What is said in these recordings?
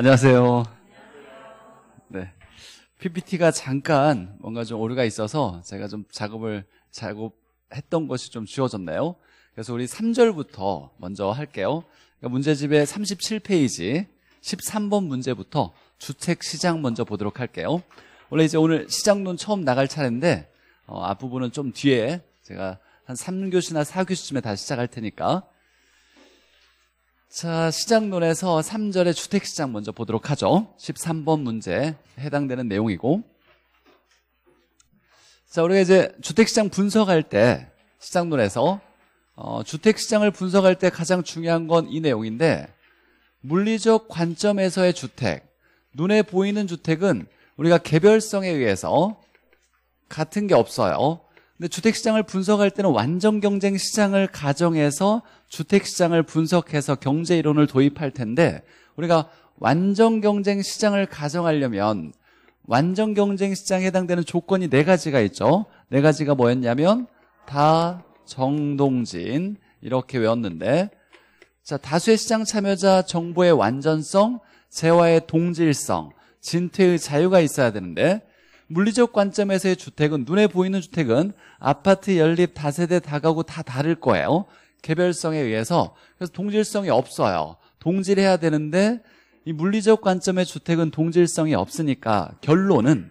안녕하세요. 네. PPT가 잠깐 뭔가 좀 오류가 있어서 제가 좀 작업을 작업했던 것이 좀 지워졌네요. 그래서 우리 3절부터 먼저 할게요. 그러니까 문제집의 37페이지 13번 문제부터 주택 시장 먼저 보도록 할게요. 원래 이제 오늘 시장론 처음 나갈 차례인데 어, 앞부분은 좀 뒤에 제가 한 3교시나 4교시쯤에 다시 시작할 테니까 자, 시장론에서 3절의 주택시장 먼저 보도록 하죠. 13번 문제 해당되는 내용이고. 자, 우리가 이제 주택시장 분석할 때 시장론에서 어, 주택시장을 분석할 때 가장 중요한 건 이 내용인데 물리적 관점에서의 주택, 눈에 보이는 주택은 우리가 개별성에 의해서 같은 게 없어요. 근데 주택시장을 분석할 때는 완전 경쟁 시장을 가정해서 주택시장을 분석해서 경제이론을 도입할 텐데 우리가 완전 경쟁 시장을 가정하려면 완전 경쟁 시장에 해당되는 조건이 네 가지가 있죠 네 가지가 뭐였냐면 다 정동진 이렇게 외웠는데 자 다수의 시장 참여자 정보의 완전성 재화의 동질성 진퇴의 자유가 있어야 되는데 물리적 관점에서의 주택은 눈에 보이는 주택은 아파트 연립 다세대 다가구 다 다를 거예요. 개별성에 의해서 그래서 동질성이 없어요. 동질해야 되는데 이 물리적 관점의 주택은 동질성이 없으니까 결론은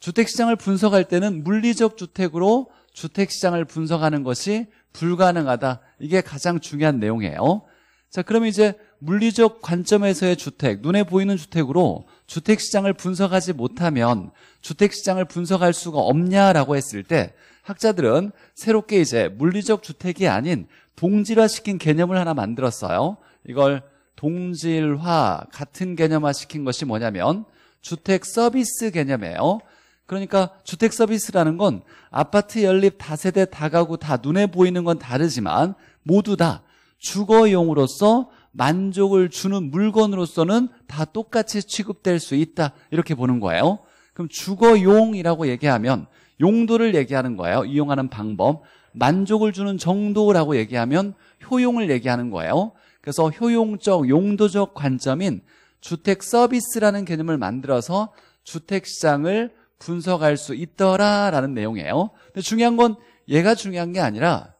주택시장을 분석할 때는 물리적 주택으로 주택시장을 분석하는 것이 불가능하다. 이게 가장 중요한 내용이에요. 자, 그럼 이제 물리적 관점에서의 주택, 눈에 보이는 주택으로 주택시장을 분석하지 못하면 주택시장을 분석할 수가 없냐라고 했을 때 학자들은 새롭게 이제 물리적 주택이 아닌 동질화시킨 개념을 하나 만들었어요. 이걸 동질화 같은 개념화시킨 것이 뭐냐면 주택 서비스 개념이에요. 그러니까 주택 서비스라는 건 아파트 연립 다세대 다가구 다 눈에 보이는 건 다르지만 모두 다 주거용으로서 만족을 주는 물건으로서는 다 똑같이 취급될 수 있다 이렇게 보는 거예요 그럼 주거용이라고 얘기하면 용도를 얘기하는 거예요 이용하는 방법 만족을 주는 정도라고 얘기하면 효용을 얘기하는 거예요 그래서 효용적 용도적 관점인 주택 서비스라는 개념을 만들어서 주택시장을 분석할 수 있더라라는 내용이에요 근데 중요한 건 얘가 중요한 게 아니라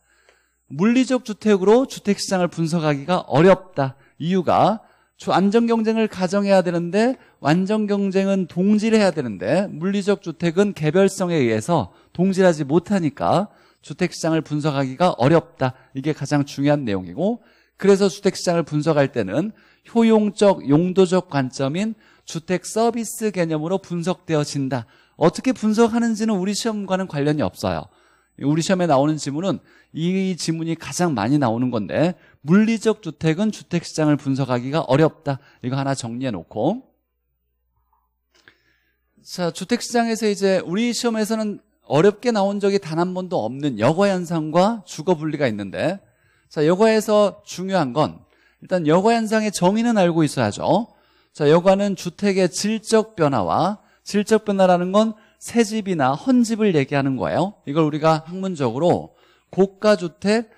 물리적 주택으로 주택 시장을 분석하기가 어렵다. 이유가 주 안전 경쟁을 가정해야 되는데 완전 경쟁은 동질해야 되는데 물리적 주택은 개별성에 의해서 동질하지 못하니까 주택 시장을 분석하기가 어렵다. 이게 가장 중요한 내용이고 그래서 주택 시장을 분석할 때는 효용적, 용도적 관점인 주택 서비스 개념으로 분석되어진다. 어떻게 분석하는지는 우리 시험과는 관련이 없어요. 우리 시험에 나오는 지문은 이 지문이 가장 많이 나오는 건데 물리적 주택은 주택 시장을 분석하기가 어렵다. 이거 하나 정리해 놓고 자, 주택 시장에서 이제 우리 시험에서는 어렵게 나온 적이 단 한 번도 없는 여과 현상과 주거 분리가 있는데 자, 여과에서 중요한 건 일단 여과 현상의 정의는 알고 있어야죠. 자, 여과는 주택의 질적 변화와 질적 변화라는 건 새 집이나 헌 집을 얘기하는 거예요. 이걸 우리가 학문적으로 고가주택,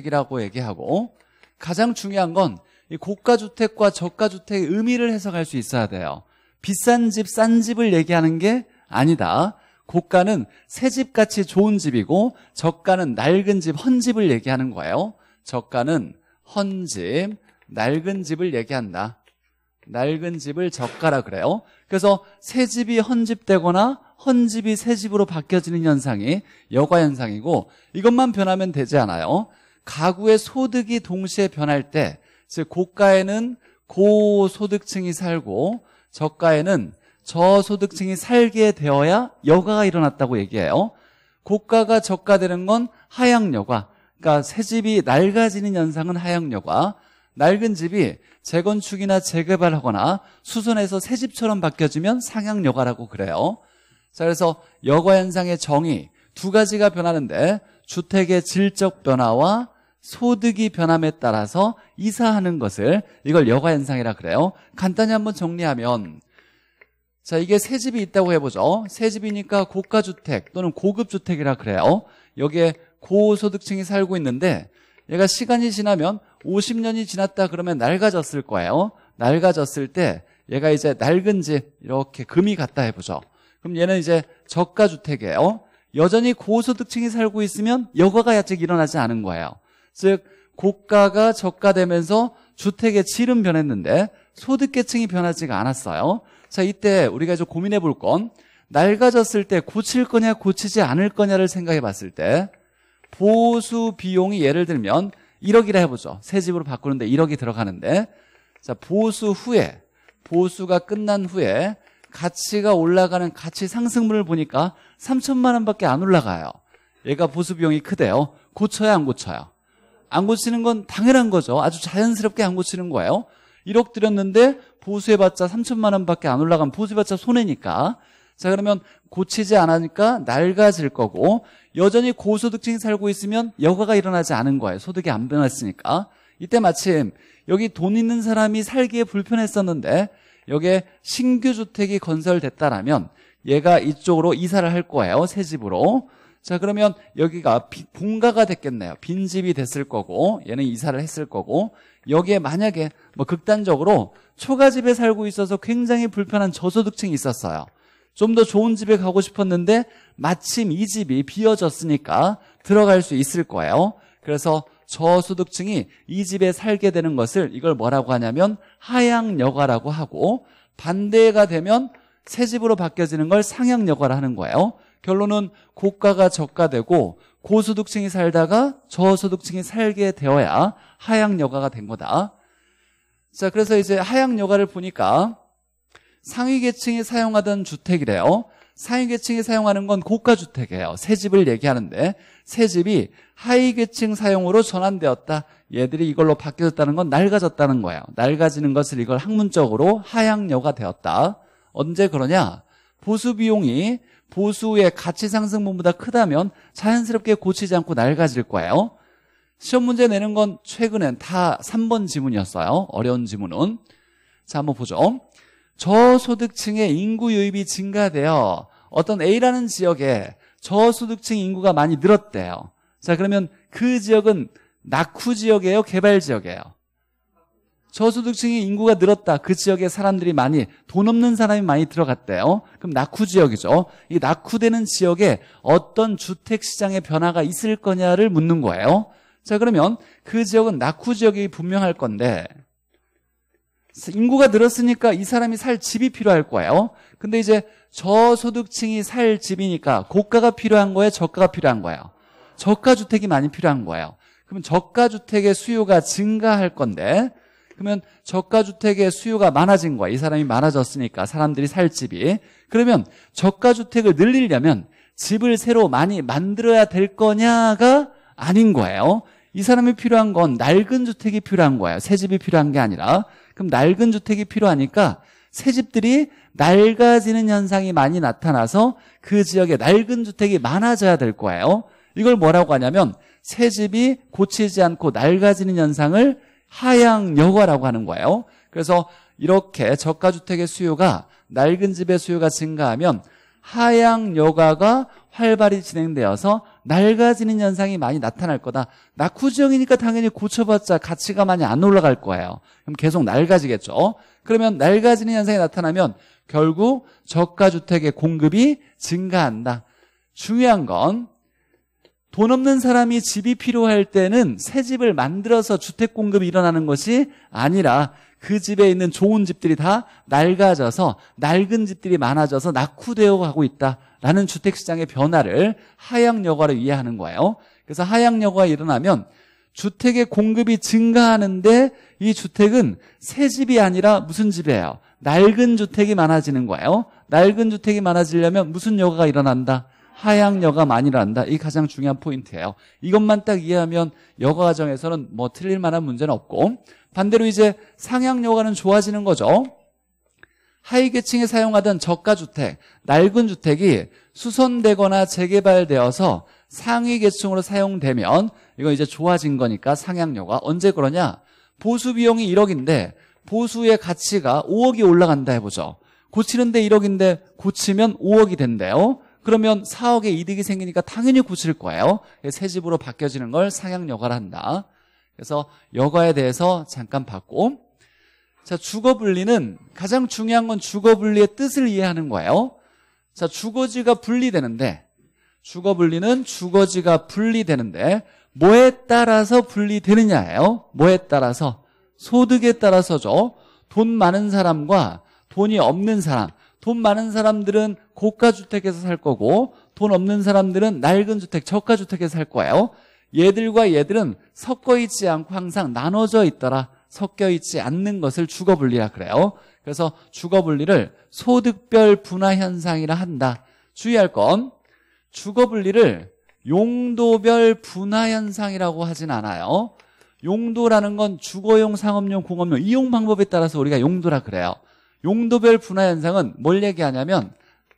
저가주택이라고 얘기하고 가장 중요한 건 이 고가주택과 저가주택의 의미를 해석할 수 있어야 돼요. 비싼 집, 싼 집을 얘기하는 게 아니다. 고가는 새 집같이 좋은 집이고 저가는 낡은 집, 헌집을 얘기하는 거예요. 저가는 헌집, 낡은 집을 얘기한다. 낡은 집을 저가라 그래요. 그래서 새 집이 헌 집 되거나 헌집이 새집으로 바뀌어지는 현상이 여과현상이고 이것만 변하면 되지 않아요. 가구의 소득이 동시에 변할 때, 즉 고가에는 고소득층이 살고 저가에는 저소득층이 살게 되어야 여가가 일어났다고 얘기해요. 고가가 저가되는 건 하향여가, 그러니까 새 집이 낡아지는 현상은 하향여가, 낡은 집이 재건축이나 재개발하거나 수선해서 새 집처럼 바뀌어지면 상향여가라고 그래요. 자, 그래서 여과현상의 정의 두 가지가 변하는데 주택의 질적 변화와 소득이 변함에 따라서 이사하는 것을 이걸 여과현상이라 그래요. 간단히 한번 정리하면 자 이게 새 집이 있다고 해보죠. 새 집이니까 고가주택 또는 고급주택이라 그래요. 여기에 고소득층이 살고 있는데 얘가 시간이 지나면 50년이 지났다 그러면 낡아졌을 거예요. 낡아졌을 때 얘가 이제 낡은 집 이렇게 금이 갔다 해보죠. 그럼 얘는 이제 저가 주택에 이요 여전히 고소득층이 살고 있으면 여가가 아직 일어나지 않은 거예요. 즉 고가가 저가되면서 주택의 질은 변했는데 소득계층이 변하지가 않았어요. 자 이때 우리가 좀 고민해 볼 건 낡아졌을 때 고칠 거냐 고치지 않을 거냐를 생각해 봤을 때 보수 비용이 예를 들면 1억이라 해보죠. 새 집으로 바꾸는데 1억이 들어가는데 자 보수 후에 보수가 끝난 후에 가치가 올라가는 가치 상승분을 보니까 3천만 원밖에 안 올라가요 얘가 보수 비용이 크대요 고쳐야 안 고쳐요 안 고치는 건 당연한 거죠 아주 자연스럽게 안 고치는 거예요 1억 들였는데 보수해봤자 3천만 원밖에 안 올라가면 보수해봤자 손해니까 자 그러면 고치지 않으니까 낡아질 거고 여전히 고소득층이 살고 있으면 여가가 일어나지 않은 거예요 소득이 안 변했으니까 이때 마침 여기 돈 있는 사람이 살기에 불편했었는데 여기에 신규 주택이 건설됐다라면 얘가 이쪽으로 이사를 할 거예요. 새 집으로. 자 그러면 여기가 본가가 됐겠네요. 빈집이 됐을 거고 얘는 이사를 했을 거고 여기에 만약에 뭐 극단적으로 초가집에 살고 있어서 굉장히 불편한 저소득층이 있었어요. 좀 더 좋은 집에 가고 싶었는데 마침 이 집이 비어졌으니까 들어갈 수 있을 거예요. 그래서 저소득층이 이 집에 살게 되는 것을 이걸 뭐라고 하냐면 하향여가라고 하고 반대가 되면 새 집으로 바뀌어지는 걸 상향여가라 하는 거예요. 결론은 고가가 저가되고 고소득층이 살다가 저소득층이 살게 되어야 하향여가가 된 거다. 자, 그래서 이제 하향여가를 보니까 상위계층이 사용하던 주택이래요. 상위계층이 사용하는 건 고가주택이에요. 새 집을 얘기하는데 새 집이 하위계층 사용으로 전환되었다. 얘들이 이걸로 바뀌었다는 건 낡아졌다는 거예요. 낡아지는 것을 이걸 학문적으로 하향료가 되었다. 언제 그러냐? 보수 비용이 보수의 가치 상승분보다 크다면 자연스럽게 고치지 않고 낡아질 거예요. 시험 문제 내는 건 최근엔 다 3번 지문이었어요. 어려운 지문은. 자, 한번 보죠. 저소득층의 인구 유입이 증가되어 어떤 A라는 지역에 저소득층 인구가 많이 늘었대요. 자, 그러면 그 지역은 낙후 지역이에요? 개발 지역이에요? 저소득층의 인구가 늘었다. 그 지역에 사람들이 많이, 돈 없는 사람이 많이 들어갔대요. 그럼 낙후 지역이죠. 이 낙후되는 지역에 어떤 주택 시장의 변화가 있을 거냐를 묻는 거예요. 자, 그러면 그 지역은 낙후 지역이 분명할 건데, 인구가 늘었으니까 이 사람이 살 집이 필요할 거예요. 근데 이제 저소득층이 살 집이니까 고가가 필요한 거예요? 저가가 필요한 거예요? 저가주택이 많이 필요한 거예요. 그러면 저가주택의 수요가 증가할 건데 그러면 저가주택의 수요가 많아진 거야. 이 사람이 많아졌으니까 사람들이 살 집이. 그러면 저가주택을 늘리려면 집을 새로 많이 만들어야 될 거냐가 아닌 거예요. 이 사람이 필요한 건 낡은 주택이 필요한 거예요. 새 집이 필요한 게 아니라. 그럼 낡은 주택이 필요하니까 새 집들이 낡아지는 현상이 많이 나타나서 그 지역에 낡은 주택이 많아져야 될 거예요. 이걸 뭐라고 하냐면 새 집이 고치지 않고 낡아지는 현상을 하향여과라고 하는 거예요. 그래서 이렇게 저가주택의 수요가 낡은 집의 수요가 증가하면 하향여과가 활발히 진행되어서 낡아지는 현상이 많이 나타날 거다. 낙후지형이니까 당연히 고쳐봤자 가치가 많이 안 올라갈 거예요. 그럼 계속 낡아지겠죠. 그러면 낡아지는 현상이 나타나면 결국 저가주택의 공급이 증가한다. 중요한 건 돈 없는 사람이 집이 필요할 때는 새 집을 만들어서 주택 공급이 일어나는 것이 아니라 그 집에 있는 좋은 집들이 다 낡아져서 낡은 집들이 많아져서 낙후되어 가고 있다. 라는 주택시장의 변화를 하향여과로 이해하는 거예요. 그래서 하향여과가 일어나면 주택의 공급이 증가하는데 이 주택은 새 집이 아니라 무슨 집이에요? 낡은 주택이 많아지는 거예요. 낡은 주택이 많아지려면 무슨 여과가 일어난다? 하향여가 많이 난다. 이 가장 중요한 포인트예요. 이것만 딱 이해하면 여가 과정에서는 뭐 틀릴 만한 문제는 없고 반대로 이제 상향여과는 좋아지는 거죠. 하위계층이 사용하던 저가주택, 낡은 주택이 수선되거나 재개발되어서 상위계층으로 사용되면 이건 이제 좋아진 거니까 상향료가 언제 그러냐 보수 비용이 1억인데 보수의 가치가 5억이 올라간다 해보죠 고치는데 1억인데 고치면 5억이 된대요 그러면 4억의 이득이 생기니까 당연히 고칠 거예요 새 집으로 바뀌어지는 걸 상향여가를 한다 그래서 여가에 대해서 잠깐 봤고 자, 주거 분리는 가장 중요한 건 주거 분리의 뜻을 이해하는 거예요. 자, 주거지가 분리되는데 주거 분리는 주거지가 분리되는데 뭐에 따라서 분리되느냐예요. 뭐에 따라서 소득에 따라서죠. 돈 많은 사람과 돈이 없는 사람. 돈 많은 사람들은 고가 주택에서 살 거고 돈 없는 사람들은 낡은 주택, 저가 주택에서 살 거예요. 얘들과 얘들은 섞어 있지 않고 항상 나눠져 있더라. 섞여 있지 않는 것을 주거 분리라 그래요. 그래서 주거 분리를 소득별 분화 현상이라 한다. 주의할 건 주거 분리를 용도별 분화 현상이라고 하진 않아요. 용도라는 건 주거용, 상업용, 공업용 이용 방법에 따라서 우리가 용도라 그래요. 용도별 분화 현상은 뭘 얘기하냐면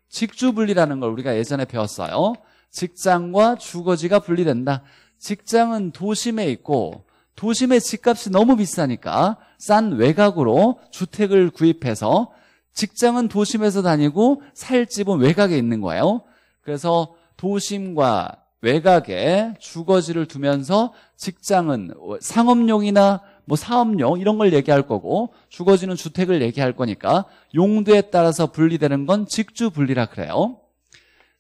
직주 분리라는 걸 우리가 예전에 배웠어요. 직장과 주거지가 분리된다. 직장은 도심에 있고 도심의 집값이 너무 비싸니까 싼 외곽으로 주택을 구입해서 직장은 도심에서 다니고 살 집은 외곽에 있는 거예요. 그래서 도심과 외곽에 주거지를 두면서 직장은 상업용이나 뭐 사업용 이런 걸 얘기할 거고 주거지는 주택을 얘기할 거니까 용도에 따라서 분리되는 건 직주 분리라 그래요.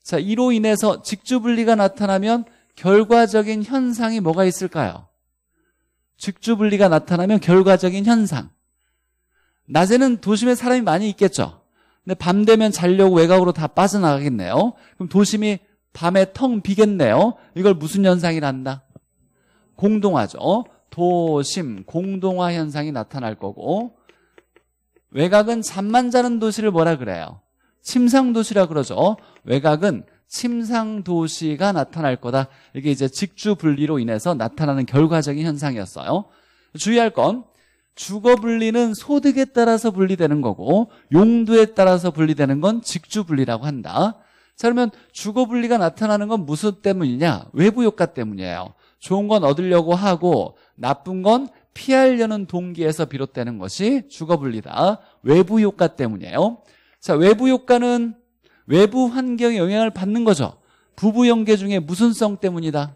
자, 이로 인해서 직주 분리가 나타나면 결과적인 현상이 뭐가 있을까요? 직주분리가 나타나면 결과적인 현상. 낮에는 도심에 사람이 많이 있겠죠. 근데 밤 되면 자려고 외곽으로 다 빠져나가겠네요. 그럼 도심이 밤에 텅 비겠네요. 이걸 무슨 현상이난다 공동화죠. 도심, 공동화 현상이 나타날 거고 외곽은 잠만 자는 도시를 뭐라 그래요? 침상도시라 그러죠. 외곽은 침상 도시가 나타날 거다. 이게 이제 직주 분리로 인해서 나타나는 결과적인 현상이었어요. 주의할 건 주거 분리는 소득에 따라서 분리되는 거고 용도에 따라서 분리되는 건 직주 분리라고 한다. 자 그러면 주거 분리가 나타나는 건 무슨 때문이냐? 외부 효과 때문이에요. 좋은 건 얻으려고 하고 나쁜 건 피하려는 동기에서 비롯되는 것이 주거 분리다. 외부 효과 때문이에요. 자, 외부 효과는 외부 환경에 영향을 받는 거죠. 부부 연계 중에 무슨 성 때문이다?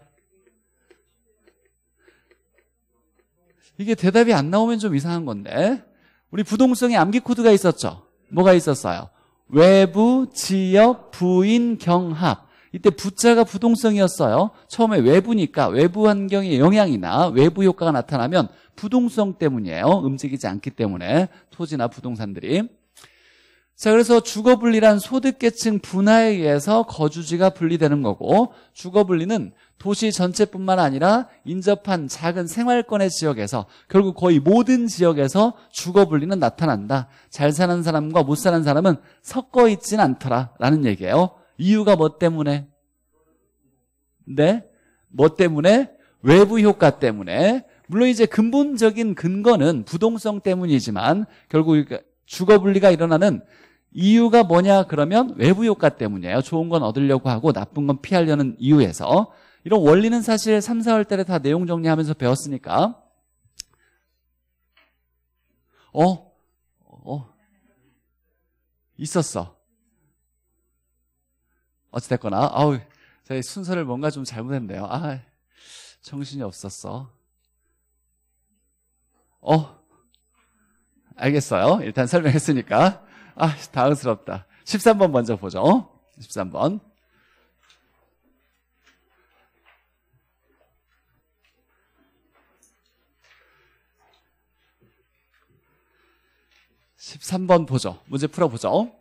이게 대답이 안 나오면 좀 이상한 건데 우리 부동성에 암기 코드가 있었죠. 뭐가 있었어요? 외부, 지역, 부인, 경합 이때 부자가 부동성이었어요. 처음에 외부니까 외부 환경의 영향이나 외부 효과가 나타나면 부동성 때문이에요. 움직이지 않기 때문에 토지나 부동산들이 자, 그래서 주거 분리란 소득계층 분화에 의해서 거주지가 분리되는 거고 주거 분리는 도시 전체뿐만 아니라 인접한 작은 생활권의 지역에서 결국 거의 모든 지역에서 주거 분리는 나타난다. 잘 사는 사람과 못 사는 사람은 섞어 있진 않더라라는 얘기예요. 이유가 뭐 때문에? 네? 뭐 때문에? 외부 효과 때문에. 물론 이제 근본적인 근거는 부동성 때문이지만 결국 주거 분리가 일어나는 이유가 뭐냐 그러면 외부 효과 때문이에요. 좋은 건 얻으려고 하고 나쁜 건 피하려는 이유에서 이런 원리는 사실 3, 4월 달에 다 내용 정리하면서 배웠으니까 어? 어? 있었어. 어찌됐거나 아우 저희 순서를 뭔가 좀 잘못했네요. 아 정신이 없었어. 어? 알겠어요. 일단 설명했으니까. 아, 당황스럽다. 13번 먼저 보죠. 어? 13번. 1 3번 보죠. 문제 풀어보죠.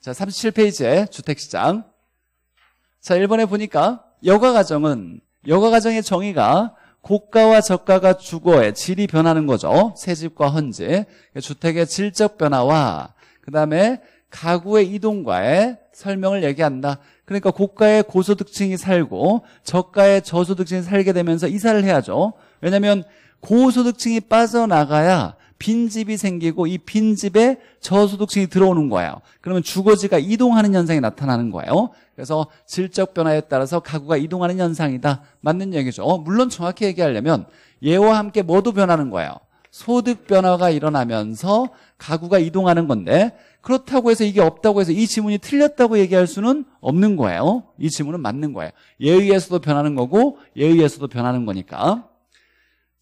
자, 삼십 페이지에 주택시장. 자, 일번에 보니까 여가가정은 여가가정의 정의가 고가와 저가가 주거의 질이 변하는 거죠. 새집과 헌집. 그러니까 주택의 질적 변화와 그 다음에 가구의 이동과의 설명을 얘기한다. 그러니까 고가의 고소득층이 살고 저가의 저소득층이 살게 되면서 이사를 해야죠. 왜냐하면 고소득층이 빠져나가야 빈집이 생기고 이 빈집에 저소득층이 들어오는 거예요. 그러면 주거지가 이동하는 현상이 나타나는 거예요. 그래서 질적 변화에 따라서 가구가 이동하는 현상이다. 맞는 얘기죠. 물론 정확히 얘기하려면 얘와 함께 뭐도 변하는 거예요. 소득 변화가 일어나면서 가구가 이동하는 건데 그렇다고 해서 이게 없다고 해서 이 지문이 틀렸다고 얘기할 수는 없는 거예요. 이 지문은 맞는 거예요. 예의에서도 변하는 거고 예의에서도 변하는 거니까.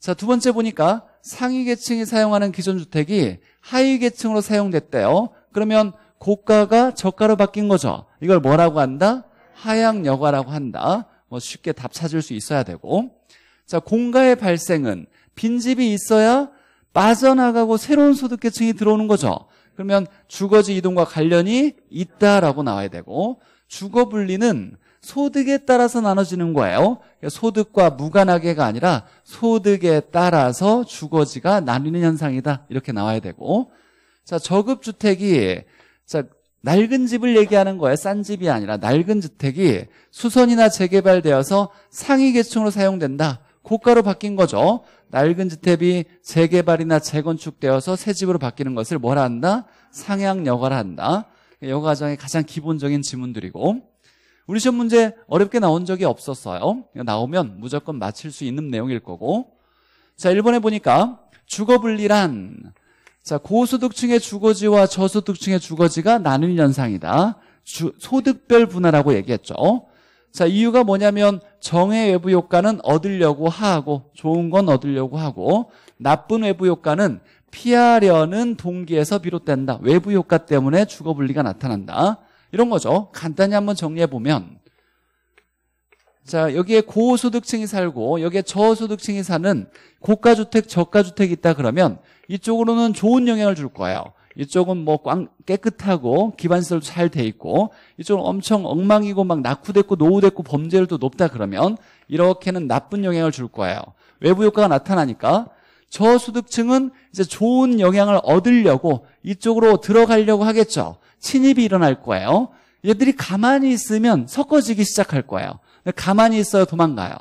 자, 두 번째 보니까 상위 계층이 사용하는 기존 주택이 하위 계층으로 사용됐대요. 그러면 고가가 저가로 바뀐 거죠. 이걸 뭐라고 한다? 하향 여가라고 한다. 뭐 쉽게 답 찾을 수 있어야 되고. 자, 공가의 발생은 빈집이 있어야 빠져나가고 새로운 소득계층이 들어오는 거죠. 그러면 주거지 이동과 관련이 있다라고 나와야 되고 주거 분리는 소득에 따라서 나눠지는 거예요. 그러니까 소득과 무관하게가 아니라 소득에 따라서 주거지가 나뉘는 현상이다. 이렇게 나와야 되고 자 저급주택이 자 낡은 집을 얘기하는 거예요. 싼 집이 아니라 낡은 주택이 수선이나 재개발되어서 상위 계층으로 사용된다. 고가로 바뀐 거죠. 낡은 주택이 재개발이나 재건축되어서 새 집으로 바뀌는 것을 뭐라 한다? 상향 여과라 한다. 여 과정의 가장 기본적인 지문들이고 우리 시험 문제 어렵게 나온 적이 없었어요. 나오면 무조건 맞힐 수 있는 내용일 거고 자 1번에 보니까 주거분리란 자 고소득층의 주거지와 저소득층의 주거지가 나누 현상이다. 주, 소득별 분화라고 얘기했죠. 자, 이유가 뭐냐면 정의 외부 효과는 얻으려고 하고 좋은 건 얻으려고 하고 나쁜 외부 효과는 피하려는 동기에서 비롯된다. 외부 효과 때문에 주거 분리가 나타난다. 이런 거죠. 간단히 한번 정리해 보면 자, 여기에 고소득층이 살고 여기에 저소득층이 사는 고가주택, 저가주택이 있다 그러면 이쪽으로는 좋은 영향을 줄 거예요. 이쪽은 뭐 꽝, 깨끗하고 기반시설도 잘 돼 있고 이쪽은 엄청 엉망이고 막 낙후됐고 노후됐고 범죄율도 높다 그러면 이렇게는 나쁜 영향을 줄 거예요. 외부 효과가 나타나니까 저소득층은 이제 좋은 영향을 얻으려고 이쪽으로 들어가려고 하겠죠. 침입이 일어날 거예요. 얘들이 가만히 있으면 섞어지기 시작할 거예요. 가만히 있어야 도망가요.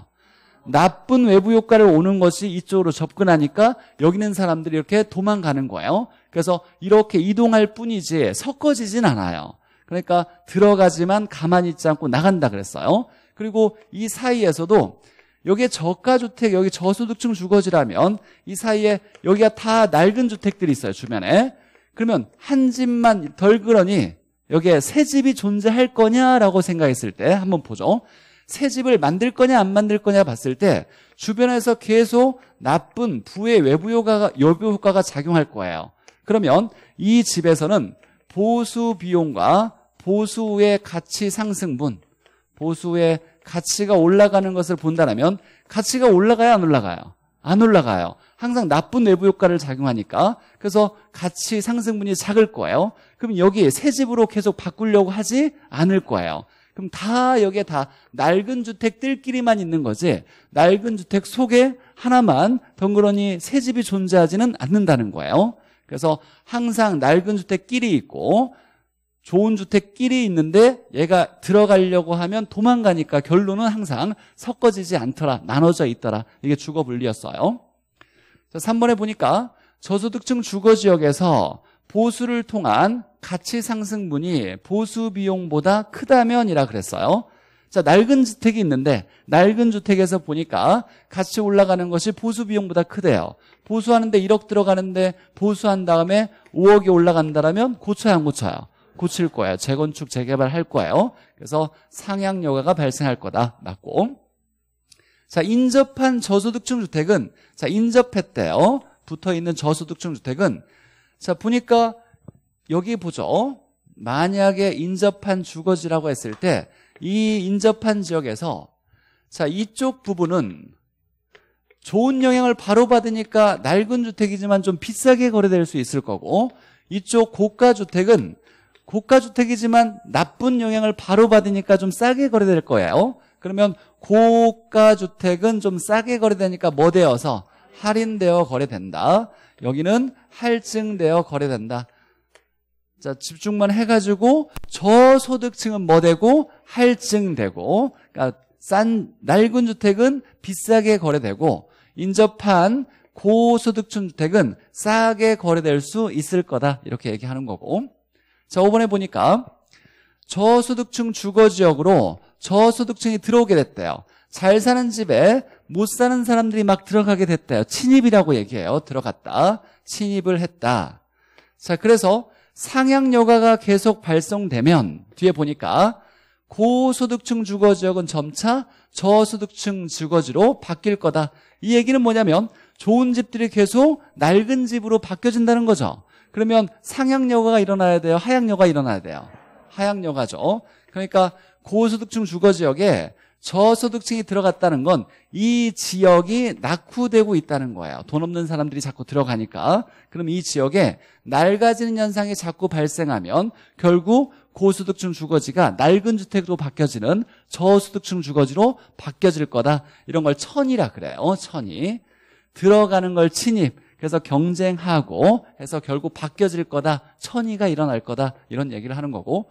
나쁜 외부 효과를 오는 것이 이쪽으로 접근하니까 여기 있는 사람들이 이렇게 도망가는 거예요. 그래서 이렇게 이동할 뿐이지 섞어지진 않아요. 그러니까 들어가지만 가만히 있지 않고 나간다 그랬어요. 그리고 이 사이에서도 여기에 저가주택, 여기 저소득층 주거지라면 이 사이에 여기가 다 낡은 주택들이 있어요, 주변에. 그러면 한 집만 덜 그러니 여기에 새 집이 존재할 거냐라고 생각했을 때 한번 보죠. 새 집을 만들 거냐 안 만들 거냐 봤을 때 주변에서 계속 나쁜 부의 외부 효과가, 여부 효과가 작용할 거예요. 그러면 이 집에서는 보수 비용과 보수의 가치 상승분, 보수의 가치가 올라가는 것을 본다면 가치가 올라가야 안 올라가요? 안 올라가요. 항상 나쁜 외부 효과를 작용하니까 그래서 가치 상승분이 작을 거예요. 그럼 여기 새 집으로 계속 바꾸려고 하지 않을 거예요. 그럼 다 여기에 다 낡은 주택들끼리만 있는 거지 낡은 주택 속에 하나만 덩그러니 새 집이 존재하지는 않는다는 거예요. 그래서 항상 낡은 주택끼리 있고 좋은 주택끼리 있는데 얘가 들어가려고 하면 도망가니까 결론은 항상 섞어지지 않더라 나눠져 있더라 이게 주거 분리였어요 자, 3번에 보니까 저소득층 주거지역에서 보수를 통한 가치 상승분이 보수 비용보다 크다면이라 그랬어요 자, 낡은 주택이 있는데 낡은 주택에서 보니까 같이 올라가는 것이 보수 비용보다 크대요. 보수하는데 1억 들어가는데 보수한 다음에 5억이 올라간다라면 고쳐야 안 고쳐요? 고칠 거예요. 재건축, 재개발 할 거예요. 그래서 상향 여가가 발생할 거다. 맞고. 자, 인접한 저소득층 주택은 자, 인접했대요. 붙어 있는 저소득층 주택은 자, 보니까 여기 보죠. 만약에 인접한 주거지라고 했을 때이 인접한 지역에서 자 이쪽 부분은 좋은 영향을 바로 받으니까 낡은 주택이지만 좀 비싸게 거래될 수 있을 거고 이쪽 고가 주택은 고가 주택이지만 나쁜 영향을 바로 받으니까 좀 싸게 거래될 거예요 그러면 고가 주택은 좀 싸게 거래되니까 뭐 되어서 할인되어 거래된다 여기는 할증되어 거래된다 자, 집중만 해가지고 저소득층은 뭐 되고 할증 되고, 그러니까 싼 낡은 주택은 비싸게 거래되고 인접한 고소득층 주택은 싸게 거래될 수 있을 거다 이렇게 얘기하는 거고 자 5번에 보니까 저소득층 주거지역으로 저소득층이 들어오게 됐대요 잘 사는 집에 못 사는 사람들이 막 들어가게 됐대요 침입이라고 얘기해요 들어갔다 침입을 했다 자 그래서 상향여가가 계속 발송되면 뒤에 보니까 고소득층 주거지역은 점차 저소득층 주거지로 바뀔 거다. 이 얘기는 뭐냐면 좋은 집들이 계속 낡은 집으로 바뀌어진다는 거죠. 그러면 상향여가가 일어나야 돼요? 하향여가 일어나야 돼요? 하향여가죠. 그러니까 고소득층 주거지역에 저소득층이 들어갔다는 건 이 지역이 낙후되고 있다는 거예요. 돈 없는 사람들이 자꾸 들어가니까. 그럼 이 지역에 낡아지는 현상이 자꾸 발생하면 결국 고소득층 주거지가 낡은 주택으로 바뀌어지는 저소득층 주거지로 바뀌어질 거다. 이런 걸 천이라 그래요. 어, 천이. 들어가는 걸 침입. 그래서 경쟁하고 해서 결국 바뀌어질 거다. 천이가 일어날 거다. 이런 얘기를 하는 거고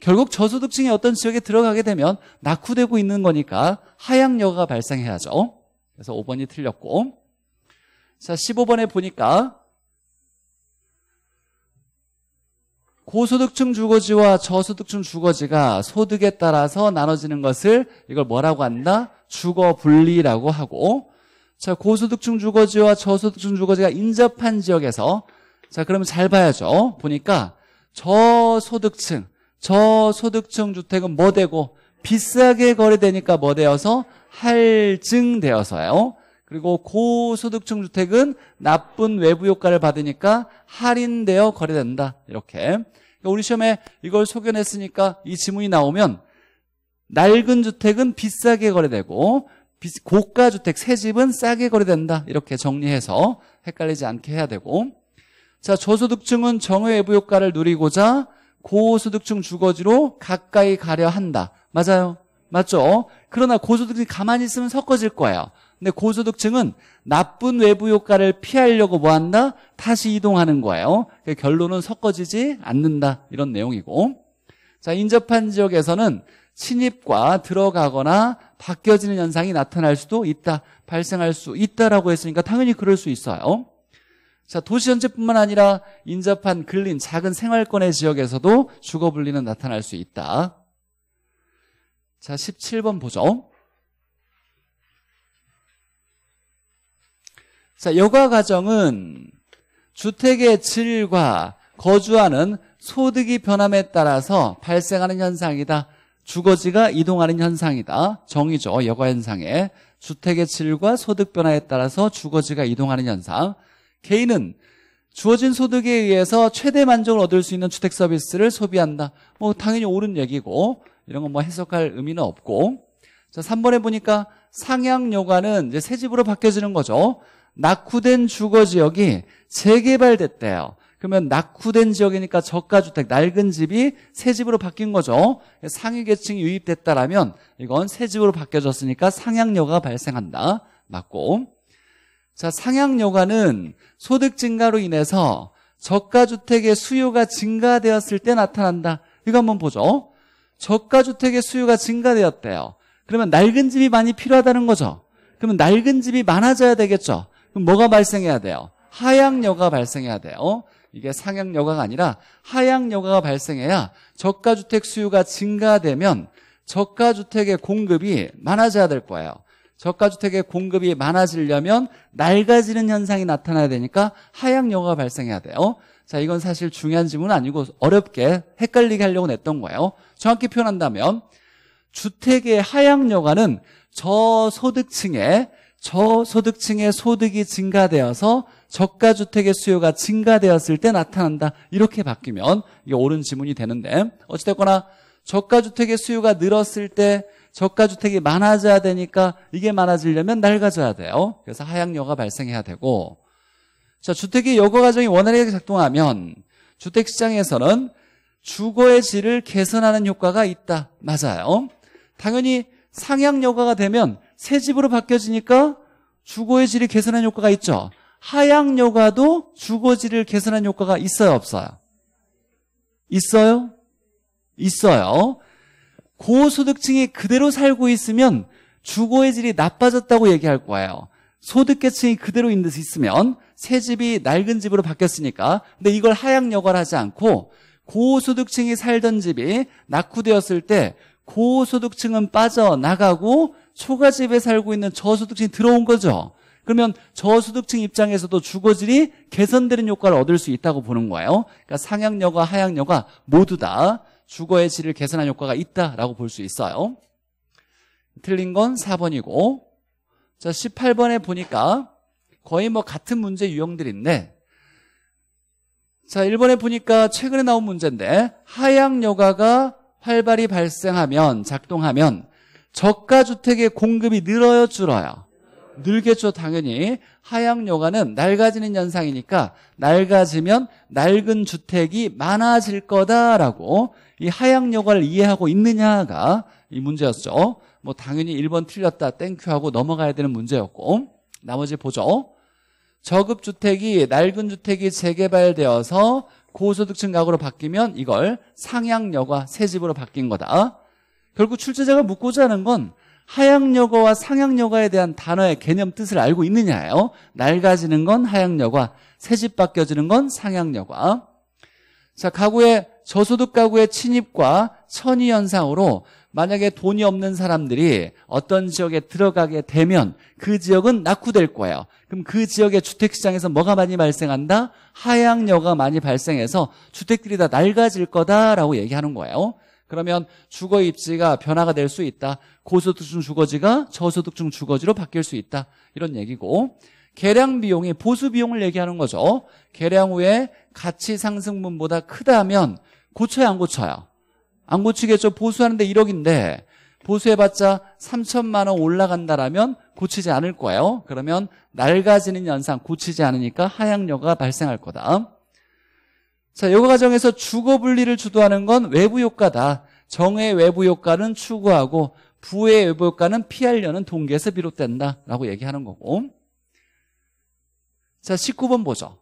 결국 저소득층이 어떤 지역에 들어가게 되면 낙후되고 있는 거니까 하향 여가가 발생해야죠. 그래서 5번이 틀렸고 자 15번에 보니까 고소득층 주거지와 저소득층 주거지가 소득에 따라서 나눠지는 것을 이걸 뭐라고 한다? 주거 분리라고 하고 자 고소득층 주거지와 저소득층 주거지가 인접한 지역에서 자 그러면 잘 봐야죠 보니까 저소득층 저소득층 주택은 뭐 되고 비싸게 거래되니까 뭐 되어서 할증되어서요. 그리고 고소득층 주택은 나쁜 외부 효과를 받으니까 할인되어 거래된다. 이렇게. 그러니까 우리 시험에 이걸 소견했으니까 이 지문이 나오면 낡은 주택은 비싸게 거래되고 고가 주택 새 집은 싸게 거래된다. 이렇게 정리해서 헷갈리지 않게 해야 되고 자 저소득층은 정의 외부 효과를 누리고자 고소득층 주거지로 가까이 가려 한다. 맞아요. 맞죠? 그러나 고소득층이 가만히 있으면 섞어질 거예요. 근데 고소득층은 나쁜 외부 효과를 피하려고 뭐 한다? 다시 이동하는 거예요. 그러니까 결론은 섞어지지 않는다. 이런 내용이고. 자, 인접한 지역에서는 침입과 들어가거나 바뀌어지는 현상이 나타날 수도 있다. 발생할 수 있다라고 했으니까 당연히 그럴 수 있어요. 자, 도시전체뿐만 아니라 인접한 근린 작은 생활권의 지역에서도 주거 분리는 나타날 수 있다. 자, 17번 보죠. 자, 여가 과정은 주택의 질과 거주하는 소득이 변함에 따라서 발생하는 현상이다. 주거지가 이동하는 현상이다. 정의죠. 여가 현상에 주택의 질과 소득 변화에 따라서 주거지가 이동하는 현상. 개인은 주어진 소득에 의해서 최대 만족을 얻을 수 있는 주택 서비스를 소비한다. 뭐 당연히 옳은 얘기고 이런 건 뭐 해석할 의미는 없고 자 3번에 보니까 상향 요가는 이제 새 집으로 바뀌어지는 거죠. 낙후된 주거 지역이 재개발됐대요. 그러면 낙후된 지역이니까 저가주택, 낡은 집이 새 집으로 바뀐 거죠. 상위계층이 유입됐다라면 이건 새 집으로 바뀌어졌으니까 상향료가 발생한다. 맞고 자, 상향 여가는 소득 증가로 인해서 저가주택의 수요가 증가되었을 때 나타난다. 이거 한번 보죠. 저가주택의 수요가 증가되었대요. 그러면 낡은 집이 많이 필요하다는 거죠. 그러면 낡은 집이 많아져야 되겠죠. 그럼 뭐가 발생해야 돼요? 하향여가 발생해야 돼요. 이게 상향여가가 아니라 하향여가가 발생해야 저가주택 수요가 증가되면 저가주택의 공급이 많아져야 될 거예요. 저가주택의 공급이 많아지려면 낡아지는 현상이 나타나야 되니까 하향영화가 발생해야 돼요. 자, 이건 사실 중요한 질문은 아니고 어렵게 헷갈리게 하려고 냈던 거예요. 정확히 표현한다면 주택의 하향여가는 저소득층의 저소득층의 소득이 증가되어서 저가주택의 수요가 증가되었을 때 나타난다. 이렇게 바뀌면 이게 옳은 지문이 되는데 어찌됐거나 저가주택의 수요가 늘었을 때 저가주택이 많아져야 되니까 이게 많아지려면 낡아져야 돼요. 그래서 하향료가 발생해야 되고 자 주택의 여거 과정이 원활하게 작동하면 주택시장에서는 주거의 질을 개선하는 효과가 있다. 맞아요. 당연히 상향 여가가 되면 새 집으로 바뀌어지니까 주거의 질이 개선하는 효과가 있죠. 하향 여가도 주거질을 개선하는 효과가 있어요, 없어요? 있어요? 있어요. 고소득층이 그대로 살고 있으면 주거의 질이 나빠졌다고 얘기할 거예요. 소득계층이 그대로 있는 듯 있으면 새 집이 낡은 집으로 바뀌었으니까 근데 이걸 하향 여과를 하지 않고 고소득층이 살던 집이 낙후되었을 때 고소득층은 빠져나가고 초가집에 살고 있는 저소득층이 들어온 거죠. 그러면 저소득층 입장에서도 주거질이 개선되는 효과를 얻을 수 있다고 보는 거예요. 그러니까 상향여과하향여과 모두 다 주거의 질을 개선한 효과가 있다라고 볼 수 있어요. 틀린 건 4번이고 자 18번에 보니까 거의 뭐 같은 문제 유형들인데 자 1번에 보니까 최근에 나온 문제인데 하향 여가가 활발히 발생하면 작동하면 저가주택의 공급이 늘어요 줄어요 늘겠죠 당연히 하향여가는 낡아지는 현상이니까 낡아지면 낡은 주택이 많아질 거다라고 이하향여가를 이해하고 있느냐가 이 문제였죠 뭐 당연히 1번 틀렸다 땡큐하고 넘어가야 되는 문제였고 나머지 보죠 저급주택이 낡은 주택이 재개발되어서 고소득층 가구로 바뀌면 이걸 상향여가 새집으로 바뀐 거다 결국 출제자가 묻고자 하는 건 하향여과와 상향여과에 대한 단어의 개념 뜻을 알고 있느냐예요. 낡아지는 건 하향여과, 새집 바뀌어지는 건 상향여과. 자, 가구의 저소득 가구의 침입과 천이 현상으로 만약에 돈이 없는 사람들이 어떤 지역에 들어가게 되면 그 지역은 낙후될 거예요. 그럼 그 지역의 주택시장에서 뭐가 많이 발생한다? 하향여가 많이 발생해서 주택들이 다 낡아질 거다라고 얘기하는 거예요. 그러면 주거 입지가 변화가 될 수 있다. 고소득층 주거지가 저소득층 주거지로 바뀔 수 있다. 이런 얘기고 계량 비용이 보수 비용을 얘기하는 거죠. 계량 후에 가치 상승분보다 크다면 고쳐야 안 고쳐요? 안 고치겠죠. 보수하는데 1억인데 보수해봤자 3천만 원 올라간다라면 고치지 않을 거예요. 그러면 낡아지는 현상 고치지 않으니까 하향료가 발생할 거다. 자, 요거 과정에서 주거 분리를 주도하는 건 외부 효과다. 정의 외부 효과는 추구하고 부의 외부 효과는 피하려는 동기에서 비롯된다라고 얘기하는 거고. 자, 19번 보죠.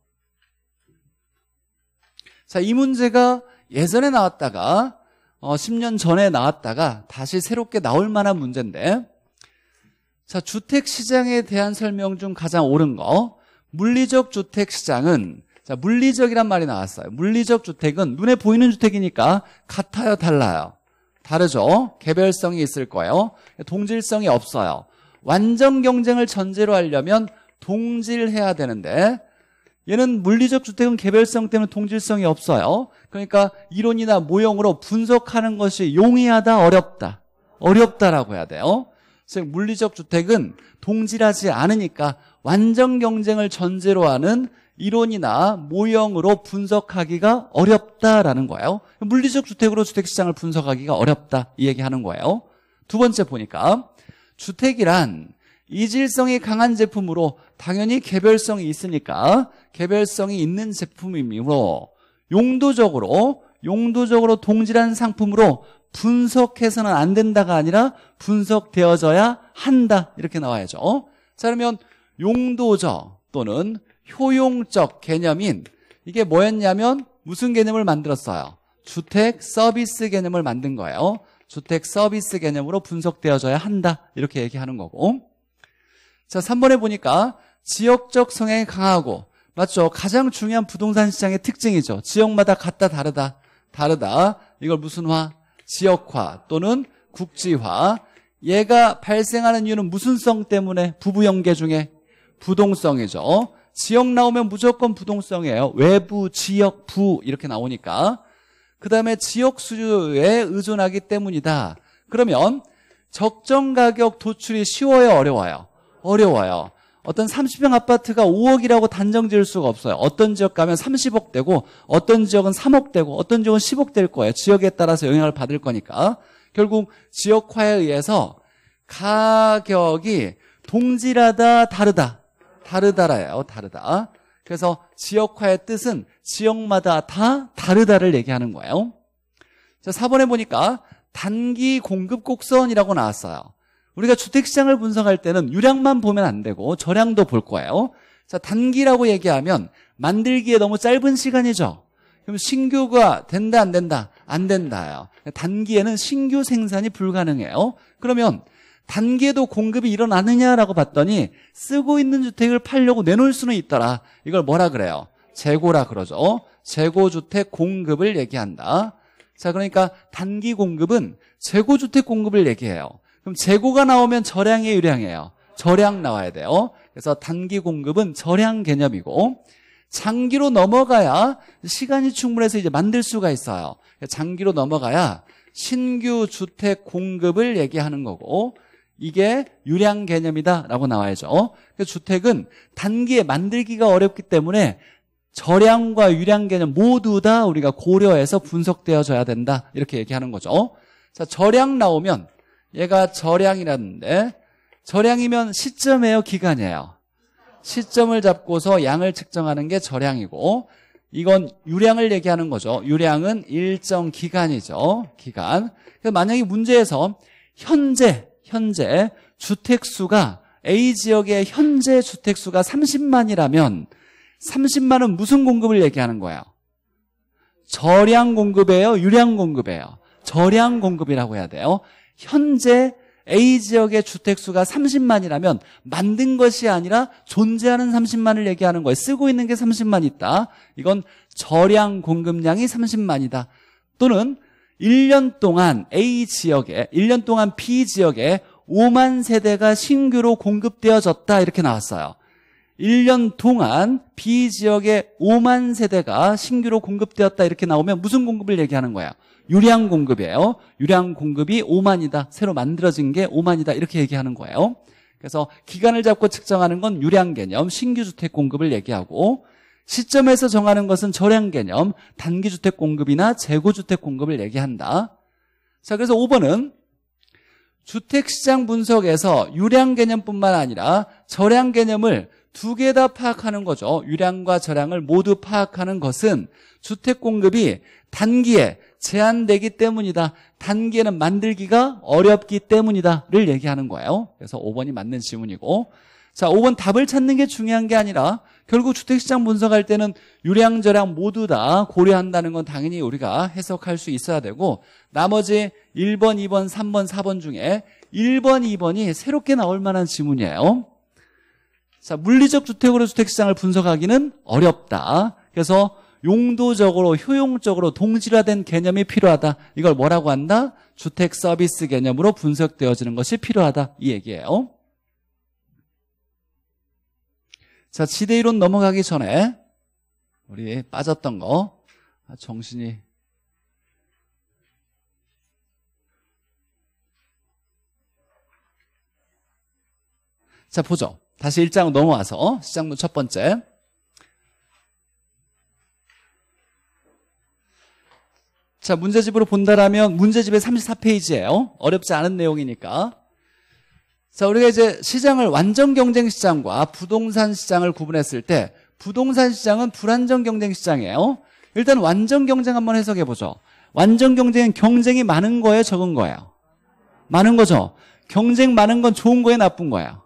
자, 이 문제가 예전에 나왔다가 어, 10년 전에 나왔다가 다시 새롭게 나올 만한 문제인데 자, 주택 시장에 대한 설명 중 가장 옳은 거 물리적 주택 시장은 자, 물리적이란 말이 나왔어요. 물리적 주택은 눈에 보이는 주택이니까 같아요, 달라요? 다르죠? 개별성이 있을 거예요. 동질성이 없어요. 완전 경쟁을 전제로 하려면 동질해야 되는데 얘는 물리적 주택은 개별성 때문에 동질성이 없어요. 그러니까 이론이나 모형으로 분석하는 것이 용이하다, 어렵다. 어렵다라고 해야 돼요. 즉 물리적 주택은 동질하지 않으니까 완전 경쟁을 전제로 하는 이론이나 모형으로 분석하기가 어렵다라는 거예요 물리적 주택으로 주택시장을 분석하기가 어렵다 이 얘기하는 거예요 두 번째 보니까 주택이란 이질성이 강한 제품으로 당연히 개별성이 있으니까 개별성이 있는 제품이므로 용도적으로 용도적으로 동질한 상품으로 분석해서는 안 된다가 아니라 분석되어져야 한다 이렇게 나와야죠 자 그러면 용도적 또는 효용적 개념인 이게 뭐였냐면 무슨 개념을 만들었어요 주택 서비스 개념을 만든 거예요 주택 서비스 개념으로 분석되어져야 한다 이렇게 얘기하는 거고 자 3번에 보니까 지역적 성향이 강하고 맞죠 가장 중요한 부동산 시장의 특징이죠 지역마다 같다 다르다 다르다. 이걸 무슨 화? 지역화 또는 국지화. 얘가 발생하는 이유는 무슨 성 때문에? 부부연계 중에 부동성이죠. 지역 나오면 무조건 부동성이에요. 외부, 지역, 부 이렇게 나오니까. 그 다음에 지역 수요에 의존하기 때문이다. 그러면 적정 가격 도출이 쉬워요? 어려워요? 어려워요. 어떤 30평 아파트가 5억이라고 단정 지을 수가 없어요. 어떤 지역 가면 30억 되고 어떤 지역은 3억 되고 어떤 지역은 10억 될 거예요. 지역에 따라서 영향을 받을 거니까. 결국 지역화에 의해서 가격이 동질하다 다르다. 다르다라요. 다르다. 그래서 지역화의 뜻은 지역마다 다 다르다를 얘기하는 거예요. 자, 4번에 보니까 단기 공급 곡선이라고 나왔어요. 우리가 주택시장을 분석할 때는 유량만 보면 안 되고 저량도 볼 거예요. 자 단기라고 얘기하면 만들기에 너무 짧은 시간이죠. 그럼 신규가 된다 안 된다? 안 된다요. 단기에는 신규 생산이 불가능해요. 그러면 단계도 공급이 일어나느냐라고 봤더니 쓰고 있는 주택을 팔려고 내놓을 수는 있더라. 이걸 뭐라 그래요? 재고라 그러죠. 재고주택 공급을 얘기한다. 자, 그러니까 단기 공급은 재고주택 공급을 얘기해요. 그럼 재고가 나오면 절량에 유량이에요. 절량 나와야 돼요. 그래서 단기 공급은 절량 개념이고 장기로 넘어가야 시간이 충분해서 이제 만들 수가 있어요. 장기로 넘어가야 신규 주택 공급을 얘기하는 거고 이게 유량 개념이다라고 나와야죠. 그 주택은 단기에 만들기가 어렵기 때문에 절량과 유량 개념 모두 다 우리가 고려해서 분석되어져야 된다 이렇게 얘기하는 거죠. 자, 절량 나오면 얘가 절량이라는데 절량이면 시점이에요 기간이에요 시점을 잡고서 양을 측정하는 게 절량이고 이건 유량을 얘기하는 거죠 유량은 일정 기간이죠 기간 만약에 문제에서 현재 현재 주택수가 A 지역의 현재 주택수가 30만이라면 30만은 무슨 공급을 얘기하는 거예요 절량 공급이에요 유량 공급이에요 절량 공급이라고 해야 돼요 현재 A 지역의 주택수가 30만이라면 만든 것이 아니라 존재하는 30만을 얘기하는 거예요. 쓰고 있는 게 30만 있다. 이건 저량 공급량이 30만이다. 또는 1년 동안 A 지역에 1년 동안 B 지역에 5만 세대가 신규로 공급되어졌다 이렇게 나왔어요. 1년 동안 B 지역에 5만 세대가 신규로 공급되었다 이렇게 나오면 무슨 공급을 얘기하는 거예요 유량 공급이에요. 유량 공급이 5만이다. 새로 만들어진 게 5만이다. 이렇게 얘기하는 거예요. 그래서 기간을 잡고 측정하는 건 유량 개념, 신규 주택 공급을 얘기하고 시점에서 정하는 것은 절량 개념, 단기 주택 공급이나 재고 주택 공급을 얘기한다. 자, 그래서 5번은 주택 시장 분석에서 유량 개념뿐만 아니라 절량 개념을 두 개 다 파악하는 거죠. 유량과 절량을 모두 파악하는 것은 주택 공급이 단기에 제한되기 때문이다. 단계는 만들기가 어렵기 때문이다를 얘기하는 거예요. 그래서 5번이 맞는 지문이고 자, 5번 답을 찾는 게 중요한 게 아니라 결국 주택시장 분석할 때는 유량저량 모두 다 고려한다는 건 당연히 우리가 해석할 수 있어야 되고 나머지 1번, 2번, 3번, 4번 중에 1번, 2번이 새롭게 나올 만한 지문이에요. 자, 물리적 주택으로 주택시장을 분석하기는 어렵다. 그래서 용도적으로 효용적으로 동질화된 개념이 필요하다. 이걸 뭐라고 한다? 주택 서비스 개념으로 분석되어지는 것이 필요하다. 이 얘기예요. 자, 지대이론 넘어가기 전에 우리 빠졌던 거 아, 정신이 자 보죠 다시 1장 넘어와서 시장문 첫 번째 자, 문제집으로 본다라면 문제집의 34페이지예요. 어렵지 않은 내용이니까. 자, 우리가 이제 시장을 완전 경쟁 시장과 부동산 시장을 구분했을 때 부동산 시장은 불안정 경쟁 시장이에요. 일단 완전 경쟁 한번 해석해 보죠. 완전 경쟁은 경쟁이 많은 거예요, 적은 거예요? 많은 거죠. 경쟁 많은 건 좋은 거예요, 나쁜 거예요?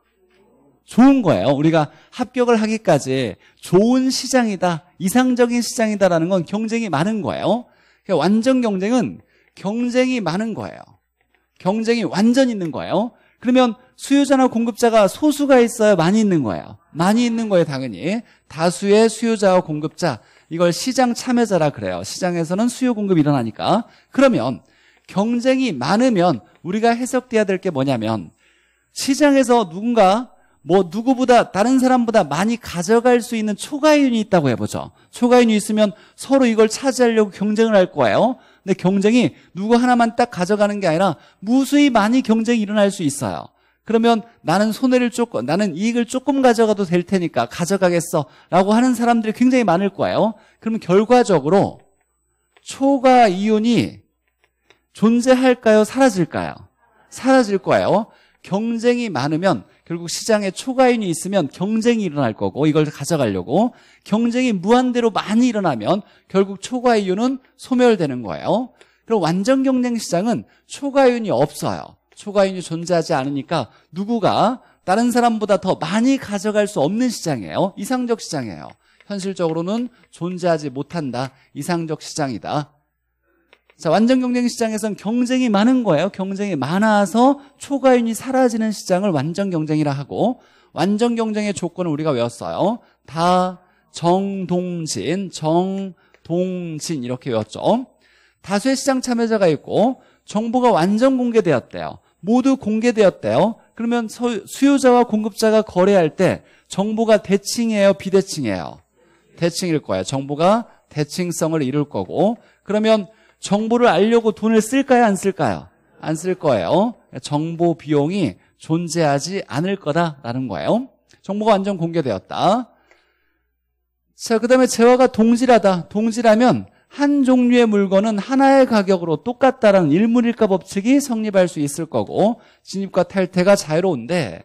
좋은 거예요. 우리가 합격을 하기까지 좋은 시장이다, 이상적인 시장이다라는 건 경쟁이 많은 거예요. 그러니까 완전 경쟁은 경쟁이 많은 거예요. 경쟁이 완전 있는 거예요. 그러면 수요자나 공급자가 소수가 있어야 많이 있는 거예요? 많이 있는 거예요, 당연히. 다수의 수요자와 공급자. 이걸 시장 참여자라 그래요. 시장에서는 수요 공급이 일어나니까. 그러면 경쟁이 많으면 우리가 해석돼야 될 게 뭐냐면 시장에서 누군가 뭐 누구보다 다른 사람보다 많이 가져갈 수 있는 초과이윤이 있다고 해보죠. 초과이윤이 있으면 서로 이걸 차지하려고 경쟁을 할 거예요. 근데 경쟁이 누구 하나만 딱 가져가는 게 아니라 무수히 많이 경쟁이 일어날 수 있어요. 그러면 나는 손해를 조금, 나는 이익을 조금 가져가도 될 테니까 가져가겠어 라고 하는 사람들이 굉장히 많을 거예요. 그러면 결과적으로 초과이윤이 존재할까요? 사라질까요? 사라질 거예요. 경쟁이 많으면 결국 시장에 초과인이 있으면 경쟁이 일어날 거고 이걸 가져가려고 경쟁이 무한대로 많이 일어나면 결국 초과이윤은 소멸되는 거예요. 그럼 완전 경쟁 시장은 초과이윤이 없어요. 초과이윤이 존재하지 않으니까 누구가 다른 사람보다 더 많이 가져갈 수 없는 시장이에요. 이상적 시장이에요. 현실적으로는 존재하지 못한다. 이상적 시장이다. 자, 완전 경쟁 시장에선 경쟁이 많은 거예요. 경쟁이 많아서 초과윤이 사라지는 시장을 완전 경쟁이라 하고 완전 경쟁의 조건을 우리가 외웠어요. 다 정동진, 정동진 이렇게 외웠죠. 다수의 시장 참여자가 있고 정보가 완전 공개되었대요. 모두 공개되었대요. 그러면 수요자와 공급자가 거래할 때 정보가 대칭이에요, 비대칭이에요? 대칭일 거예요. 정보가 대칭성을 이룰 거고 그러면 정보를 알려고 돈을 쓸까요? 안 쓸까요? 안 쓸 거예요. 어? 정보 비용이 존재하지 않을 거다라는 거예요. 정보가 완전 공개되었다. 자, 그 다음에 재화가 동질하다. 동질하면 한 종류의 물건은 하나의 가격으로 똑같다라는 일물일가 법칙이 성립할 수 있을 거고 진입과 탈퇴가 자유로운데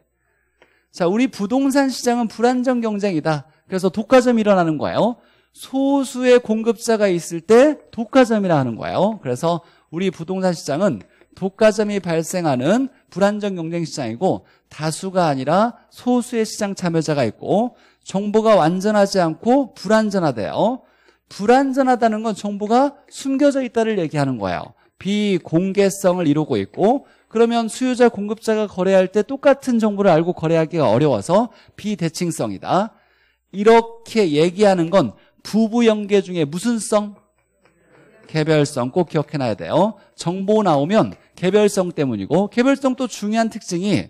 자, 우리 부동산 시장은 불안정 경쟁이다. 그래서 독과점이 일어나는 거예요. 소수의 공급자가 있을 때 독과점이라 하는 거예요. 그래서 우리 부동산 시장은 독과점이 발생하는 불안정 경쟁 시장이고 다수가 아니라 소수의 시장 참여자가 있고 정보가 완전하지 않고 불안전하대요. 불안전하다는 건 정보가 숨겨져 있다를 얘기하는 거예요. 비공개성을 이루고 있고 그러면 수요자 공급자가 거래할 때 똑같은 정보를 알고 거래하기가 어려워서 비대칭성이다. 이렇게 얘기하는 건 부부 연계 중에 무슨 성? 개별성 꼭 기억해놔야 돼요. 정보 나오면 개별성 때문이고 개별성 또 중요한 특징이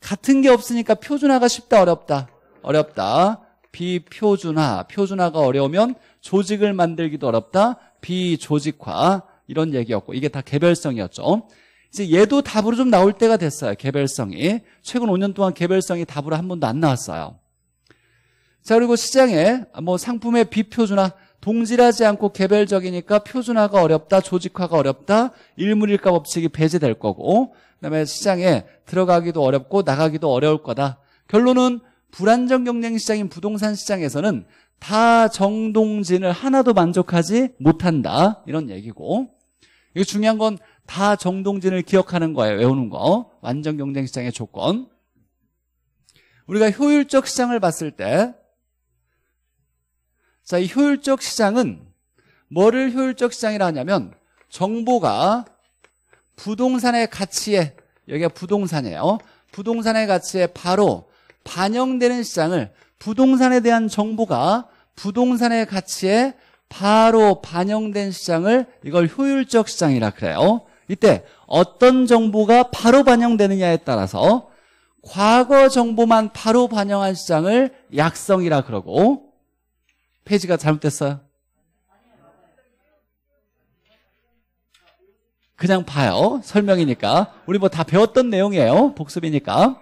같은 게 없으니까 표준화가 쉽다 어렵다 어렵다 비표준화 표준화가 어려우면 조직을 만들기도 어렵다 비조직화 이런 얘기였고 이게 다 개별성이었죠 이제 얘도 답으로 좀 나올 때가 됐어요 개별성이 최근 5년 동안 개별성이 답으로 한 번도 안 나왔어요 자, 그리고 시장에 뭐 상품의 비표준화 동질하지 않고 개별적이니까 표준화가 어렵다, 조직화가 어렵다, 일물일가 법칙이 배제될 거고 그다음에 시장에 들어가기도 어렵고 나가기도 어려울 거다. 결론은 불안정 경쟁 시장인 부동산 시장에서는 다 정동진을 하나도 만족하지 못한다. 이런 얘기고 이게 중요한 건 다 정동진을 기억하는 거예요. 외우는 거. 완전 경쟁 시장의 조건. 우리가 효율적 시장을 봤을 때 자, 이 효율적 시장은 뭐를 효율적 시장이라 하냐면 정보가 부동산의 가치에 여기가 부동산이에요. 부동산의 가치에 바로 반영되는 시장을 부동산에 대한 정보가 부동산의 가치에 바로 반영된 시장을 이걸 효율적 시장이라 그래요. 이때 어떤 정보가 바로 반영되느냐에 따라서 과거 정보만 바로 반영한 시장을 약성이라 그러고 페이지가 잘못됐어요? 그냥 봐요. 설명이니까. 우리 뭐 다 배웠던 내용이에요. 복습이니까.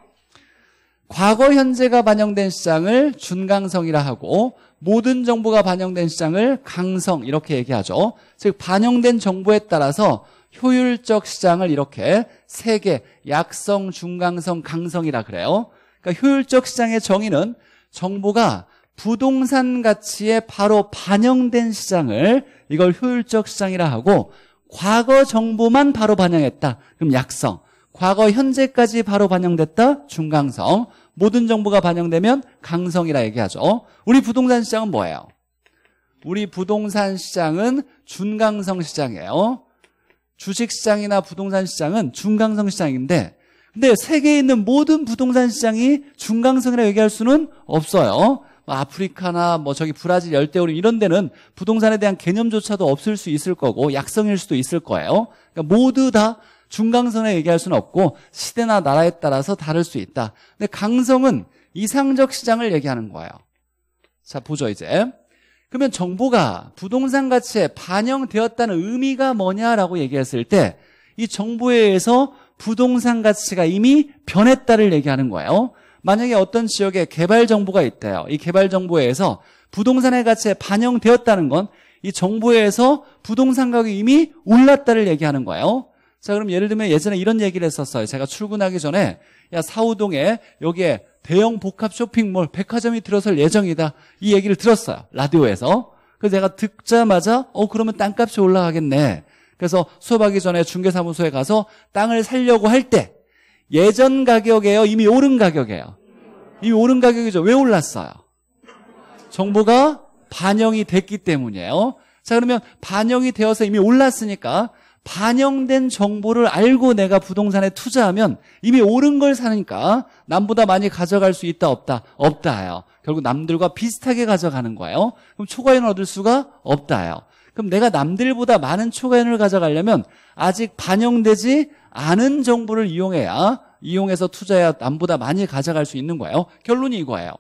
과거 현재가 반영된 시장을 준강성이라 하고 모든 정보가 반영된 시장을 강성 이렇게 얘기하죠. 즉 반영된 정보에 따라서 효율적 시장을 이렇게 세 개 약성, 중강성, 강성이라 그래요. 그러니까 효율적 시장의 정의는 정보가 부동산 가치에 바로 반영된 시장을 이걸 효율적 시장이라 하고 과거 정보만 바로 반영했다. 그럼 약성. 과거 현재까지 바로 반영됐다. 중강성. 모든 정보가 반영되면 강성이라 얘기하죠. 우리 부동산 시장은 뭐예요? 우리 부동산 시장은 중강성 시장이에요. 주식시장이나 부동산 시장은 중강성 시장인데 근데 세계에 있는 모든 부동산 시장이 중강성이라고 얘기할 수는 없어요. 아, 아프리카나 뭐 저기 브라질 열대우림 이런 데는 부동산에 대한 개념조차도 없을 수 있을 거고 약성일 수도 있을 거예요. 그러니까 모두 다 중강선에 얘기할 수는 없고 시대나 나라에 따라서 다를 수 있다. 근데 강성은 이상적 시장을 얘기하는 거예요. 자, 보죠 이제. 그러면 정보가 부동산 가치에 반영되었다는 의미가 뭐냐라고 얘기했을 때 이 정보에 의해서 부동산 가치가 이미 변했다를 얘기하는 거예요. 만약에 어떤 지역에 개발 정보가 있대요. 이 개발 정보에서 부동산의 가치에 반영되었다는 건 이 정보에서 부동산 가격이 이미 올랐다를 얘기하는 거예요. 자 그럼 예를 들면 예전에 이런 얘기를 했었어요. 제가 출근하기 전에 야 사우동에 여기에 대형 복합 쇼핑몰 백화점이 들어설 예정이다. 이 얘기를 들었어요. 라디오에서. 그래서 내가 듣자마자 어 그러면 땅값이 올라가겠네. 그래서 수업하기 전에 중개사무소에 가서 땅을 살려고 할때 예전 가격이에요? 이미 오른 가격이에요? 이미 오른 가격이죠. 왜 올랐어요? 정보가 반영이 됐기 때문이에요. 자, 그러면 반영이 되어서 이미 올랐으니까 반영된 정보를 알고 내가 부동산에 투자하면 이미 오른 걸 사니까 남보다 많이 가져갈 수 있다 없다 없다요. 해 결국 남들과 비슷하게 가져가는 거예요. 그럼 초과인 얻을 수가 없다요. 해 그럼 내가 남들보다 많은 초과연을 가져가려면 아직 반영되지 않은 정보를 이용해야 이용해서 투자해야 남보다 많이 가져갈 수 있는 거예요. 결론이 이거예요.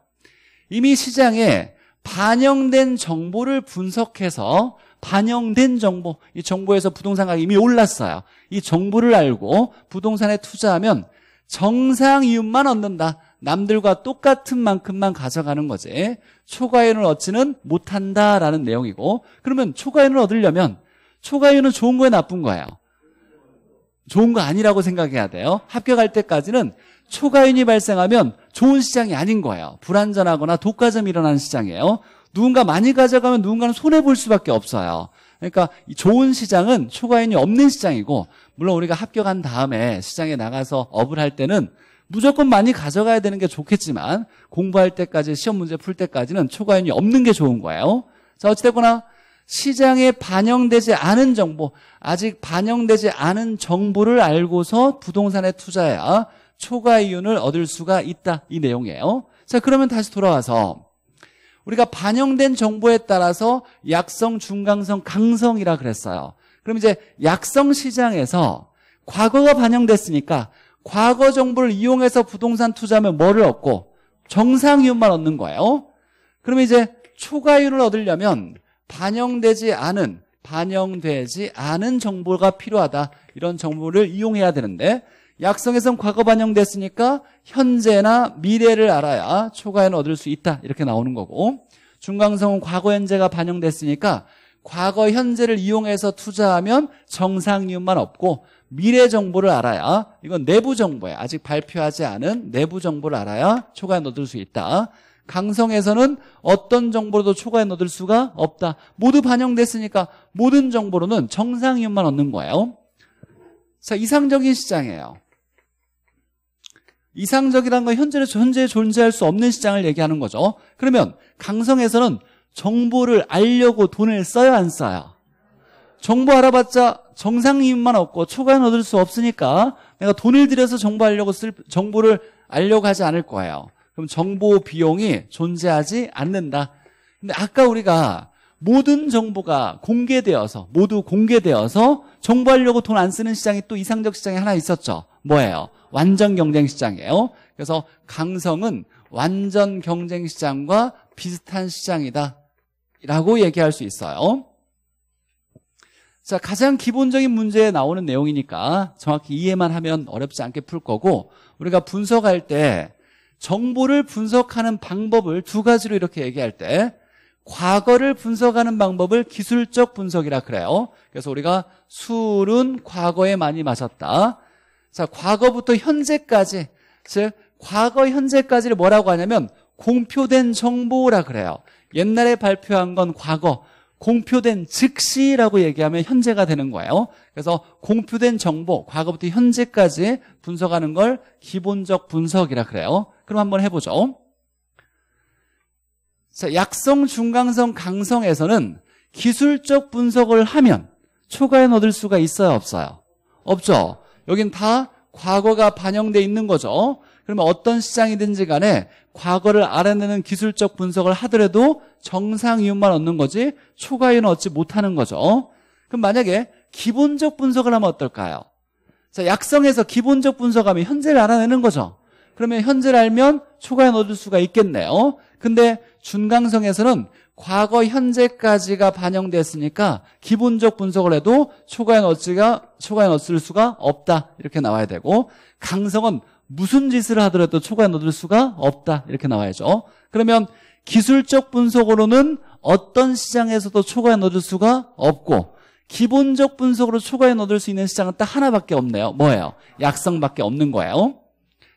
이미 시장에 반영된 정보를 분석해서 반영된 정보, 이 정보에서 부동산 가격이 이미 올랐어요. 이 정보를 알고 부동산에 투자하면 정상 이윤만 얻는다. 남들과 똑같은 만큼만 가져가는 거지 초과이윤을 얻지는 못한다라는 내용이고 그러면 초과이윤을 얻으려면 초과이윤은 좋은 거예요 나쁜 거예요? 좋은 거 아니라고 생각해야 돼요 합격할 때까지는 초과이윤이 발생하면 좋은 시장이 아닌 거예요 불안전하거나 독과점이 일어나는 시장이에요 누군가 많이 가져가면 누군가는 손해볼 수밖에 없어요 그러니까 좋은 시장은 초과이윤이 없는 시장이고 물론 우리가 합격한 다음에 시장에 나가서 업을 할 때는 무조건 많이 가져가야 되는 게 좋겠지만 공부할 때까지 시험 문제 풀 때까지는 초과연이 없는 게 좋은 거예요. 자 어찌됐거나 시장에 반영되지 않은 정보 아직 반영되지 않은 정보를 알고서 부동산에 투자해야 초과 이윤을 얻을 수가 있다 이 내용이에요. 자 그러면 다시 돌아와서 우리가 반영된 정보에 따라서 약성, 중강성, 강성이라 그랬어요. 그럼 이제 약성 시장에서 과거가 반영됐으니까 과거 정보를 이용해서 부동산 투자하면 뭐를 얻고 정상이윤만 얻는 거예요. 그러면 이제 초과이윤을 얻으려면 반영되지 않은 반영되지 않은 정보가 필요하다. 이런 정보를 이용해야 되는데 약성에선 과거 반영됐으니까 현재나 미래를 알아야 초과에을 얻을 수 있다 이렇게 나오는 거고 중강성은 과거 현재가 반영됐으니까 과거 현재를 이용해서 투자하면 정상이윤만 없고 미래 정보를 알아야 이건 내부 정보야 아직 발표하지 않은 내부 정보를 알아야 초과에 넣어둘 수 있다 강성에서는 어떤 정보로도 초과에 넣어둘 수가 없다 모두 반영됐으니까 모든 정보로는 정상이윤만 얻는 거예요 자 이상적인 시장이에요 이상적이라는 건 현재 존재할 수 없는 시장을 얘기하는 거죠 그러면 강성에서는 정보를 알려고 돈을 써야 안써요 정보 알아봤자 정상이만없고 초과는 얻을 수 없으니까 내가 돈을 들여서 정보 알려고 쓸 정보를 알려고 하지 않을 거예요. 그럼 정보 비용이 존재하지 않는다. 근데 아까 우리가 모든 정보가 공개되어서 모두 공개되어서 정보 하려고돈 안 쓰는 시장이 또 이상적 시장이 하나 있었죠. 뭐예요? 완전 경쟁 시장이에요. 그래서 강성은 완전 경쟁 시장과 비슷한 시장이다. 라고 얘기할 수 있어요. 자, 가장 기본적인 문제에 나오는 내용이니까 정확히 이해만 하면 어렵지 않게 풀 거고 우리가 분석할 때 정보를 분석하는 방법을 두 가지로 이렇게 얘기할 때 과거를 분석하는 방법을 기술적 분석이라 그래요. 그래서 우리가 술은 과거에 많이 마셨다. 자, 과거부터 현재까지 즉 과거 현재까지를 뭐라고 하냐면 공표된 정보라 그래요. 옛날에 발표한 건 과거, 공표된 즉시라고 얘기하면 현재가 되는 거예요. 그래서 공표된 정보, 과거부터 현재까지 분석하는 걸 기본적 분석이라 그래요. 그럼 한번 해보죠. 자, 약성, 중강성, 강성에서는 기술적 분석을 하면 초과연 얻을 수가 있어요, 없어요? 없죠. 여긴 다 과거가 반영돼 있는 거죠. 그러면 어떤 시장이든지 간에 과거를 알아내는 기술적 분석을 하더라도 정상 이윤만 얻는 거지 초과 이윤 얻지 못하는 거죠. 그럼 만약에 기본적 분석을 하면 어떨까요? 자, 약성에서 기본적 분석하면 현재를 알아내는 거죠. 그러면 현재를 알면 초과에 얻을 수가 있겠네요. 근데 준강성에서는 과거 현재까지가 반영됐으니까 기본적 분석을 해도 초과에 얻지가 초과에 얻을 수가 없다 이렇게 나와야 되고 강성은 무슨 짓을 하더라도 초과 에 넣을 수가 없다. 이렇게 나와야죠. 그러면 기술적 분석으로는 어떤 시장에서도 초과에 넣을 수가 없고 기본적 분석으로 초과에 넣을 수 있는 시장은 딱 하나밖에 없네요. 뭐예요? 약성밖에 없는 거예요.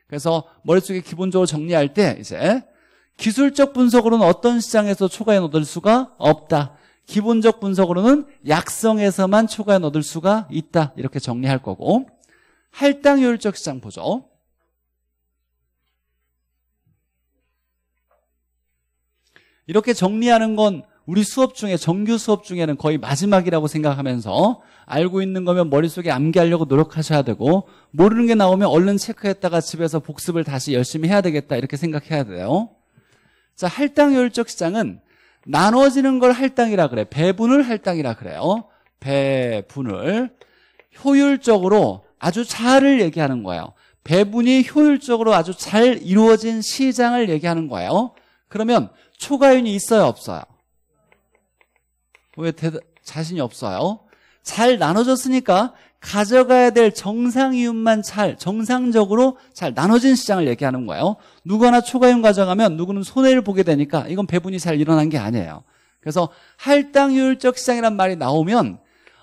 그래서 머릿속에 기본적으로 정리할 때 이제 기술적 분석으로는 어떤 시장에서 초과에 넣을 수가 없다. 기본적 분석으로는 약성에서만 초과에 넣을 수가 있다. 이렇게 정리할 거고 할당 효율적 시장 보죠. 이렇게 정리하는 건 우리 수업 중에 정규 수업 중에는 거의 마지막이라고 생각하면서 알고 있는 거면 머릿속에 암기하려고 노력하셔야 되고 모르는 게 나오면 얼른 체크했다가 집에서 복습을 다시 열심히 해야 되겠다 이렇게 생각해야 돼요. 자, 할당 효율적 시장은 나눠지는 걸 할당이라 그래. 배분을 할당이라 그래요. 배분을 효율적으로 아주 잘을 얘기하는 거예요. 배분이 효율적으로 아주 잘 이루어진 시장을 얘기하는 거예요. 그러면 초과윤이 있어요 없어요? 왜 대다, 자신이 없어요? 잘 나눠졌으니까 가져가야 될 정상 이윤만 잘 정상적으로 잘 나눠진 시장을 얘기하는 거예요. 누구나 초과이윤 가져가면 누구는 손해를 보게 되니까 이건 배분이 잘 일어난 게 아니에요. 그래서 할당효율적 시장이란 말이 나오면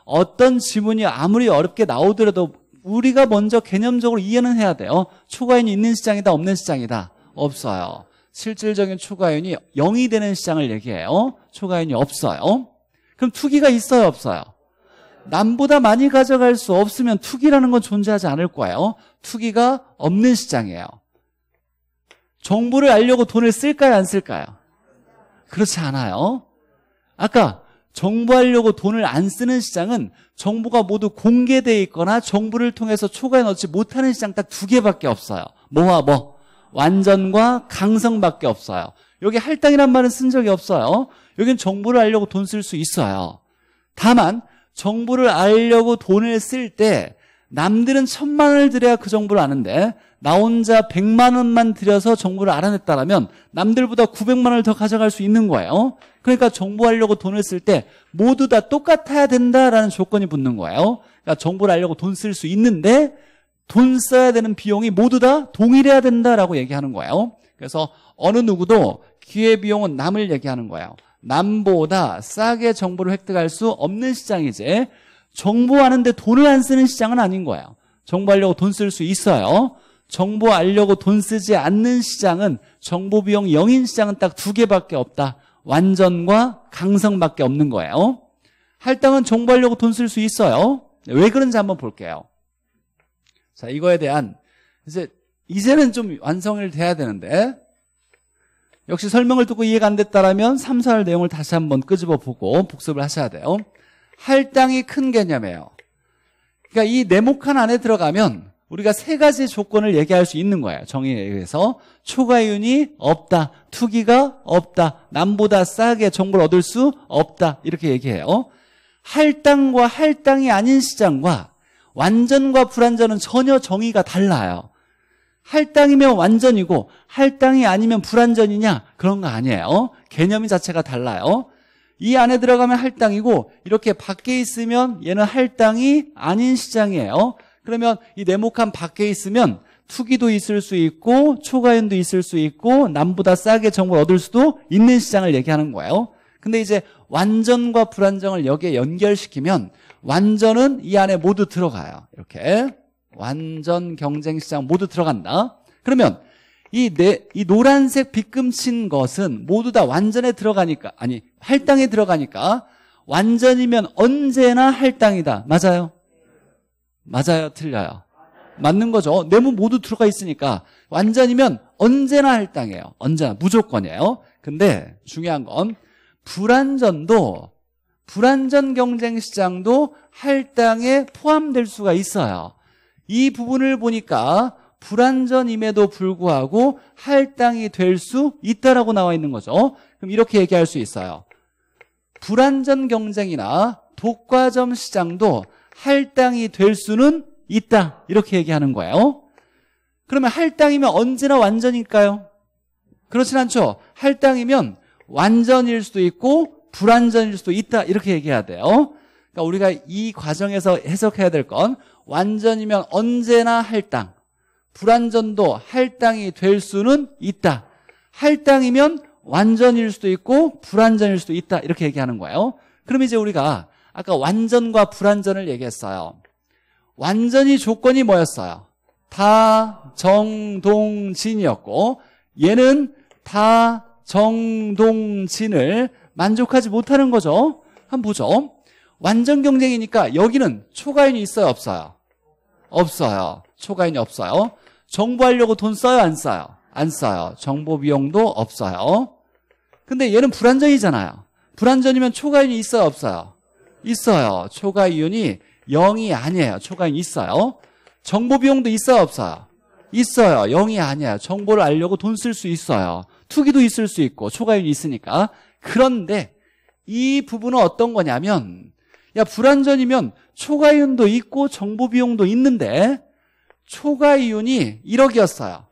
어떤 지문이 아무리 어렵게 나오더라도 우리가 먼저 개념적으로 이해는 해야 돼요. 초과이윤이 있는 시장이다 없는 시장이다 없어요. 실질적인 초과윤이 0이 되는 시장을 얘기해요. 어? 초과윤이 없어요. 그럼 투기가 있어요, 없어요? 남보다 많이 가져갈 수 없으면 투기라는 건 존재하지 않을 거예요. 투기가 없는 시장이에요. 정보를 알려고 돈을 쓸까요, 안 쓸까요? 그렇지 않아요. 아까 정보하려고 돈을 안 쓰는 시장은 정보가 모두 공개돼 있거나 정보를 통해서 초과에 넣지 못하는 시장 딱 두 개밖에 없어요. 뭐와 뭐? 완전과 강성밖에 없어요. 여기 할당이란 말은 쓴 적이 없어요. 여기는 정보를 알려고 돈 쓸 수 있어요. 다만 정보를 알려고 돈을 쓸 때 남들은 천만 원을 들여야 그 정보를 아는데 나 혼자 백만 원만 들여서 정보를 알아냈다라면 남들보다 구백만 원을 더 가져갈 수 있는 거예요. 그러니까 정보하려고 돈을 쓸 때 모두 다 똑같아야 된다라는 조건이 붙는 거예요. 그러니까 정보를 알려고 돈 쓸 수 있는데 돈 써야 되는 비용이 모두 다 동일해야 된다라고 얘기하는 거예요. 그래서 어느 누구도 기회비용은 남을 얘기하는 거예요. 남보다 싸게 정보를 획득할 수 없는 시장이지 정보하는데 돈을 안 쓰는 시장은 아닌 거예요. 정보하려고 돈 쓸 수 있어요. 정보 알려고 돈 쓰지 않는 시장은 정보 비용 0인 시장은 딱 두 개밖에 없다. 완전과 강성밖에 없는 거예요. 할당은 정보 알려고 돈 쓸 수 있어요. 네, 왜 그런지 한번 볼게요. 자, 이거에 대한 이제 이제는 좀 완성을 돼야 되는데 역시 설명을 듣고 이해가 안 됐다라면 3, 4할 내용을 다시 한번 끄집어 보고 복습을 하셔야 돼요. 할당이 큰 개념이에요. 그러니까 이 네모칸 안에 들어가면 우리가 세 가지 조건을 얘기할 수 있는 거예요. 정의에 의해서 초과이윤이 없다, 투기가 없다, 남보다 싸게 정보를 얻을 수 없다 이렇게 얘기해요. 할당과 할당이 아닌 시장과 완전과 불완전은 전혀 정의가 달라요. 할당이면 완전이고 할당이 아니면 불완전이냐 그런 거 아니에요. 어? 개념 자체가 달라요. 이 안에 들어가면 할당이고 이렇게 밖에 있으면 얘는 할당이 아닌 시장이에요. 그러면 이 네모칸 밖에 있으면 투기도 있을 수 있고 초과연도 있을 수 있고 남보다 싸게 정보를 얻을 수도 있는 시장을 얘기하는 거예요. 근데 이제 완전과 불완전을 여기에 연결시키면 완전은 이 안에 모두 들어가요. 이렇게 완전 경쟁시장 모두 들어간다. 그러면 이, 네, 이 노란색 빗금친 것은 모두 다 완전에 들어가니까 아니 할당에 들어가니까 완전이면 언제나 할당이다. 맞아요? 맞아요? 틀려요? 맞는 거죠. 내무 모두 들어가 있으니까 완전이면 언제나 할당이에요. 언제나 무조건이에요. 근데 중요한 건 불안전도 불안전 경쟁 시장도 할당에 포함될 수가 있어요. 이 부분을 보니까 불안전임에도 불구하고 할당이 될 수 있다라고 나와 있는 거죠. 그럼 이렇게 얘기할 수 있어요. 불안전 경쟁이나 독과점 시장도 할당이 될 수는 있다. 이렇게 얘기하는 거예요. 그러면 할당이면 언제나 완전일까요? 그렇진 않죠. 할당이면 완전일 수도 있고 불완전일 수도 있다 이렇게 얘기해야 돼요. 그러니까 우리가 이 과정에서 해석해야 될 건 완전이면 언제나 할당, 불완전도 할당이 될 수는 있다. 할당이면 완전일 수도 있고 불완전일 수도 있다 이렇게 얘기하는 거예요. 그럼 이제 우리가 아까 완전과 불완전을 얘기했어요. 완전히 조건이 뭐였어요? 다 정동진이었고 얘는 다 정동진을 만족하지 못하는 거죠. 한 번 보죠. 완전 경쟁이니까 여기는 초과인이 있어요? 없어요? 없어요. 초과인이 없어요. 정보하려고 돈 써요? 안 써요? 안 써요. 정보 비용도 없어요. 근데 얘는 불안전이잖아요 불안전이면 초과인이 있어요? 없어요? 있어요. 초과이윤이 0이 아니에요. 초과인 있어요. 정보 비용도 있어요? 없어요? 있어요. 0이 아니에요. 정보를 알려고 돈 쓸 수 있어요. 투기도 있을 수 있고 초과율이 있으니까 그런데 이 부분은 어떤 거냐면 야 불완전이면 초과이윤도 있고 정보비용도 있는데 초과이윤이 1억이었어요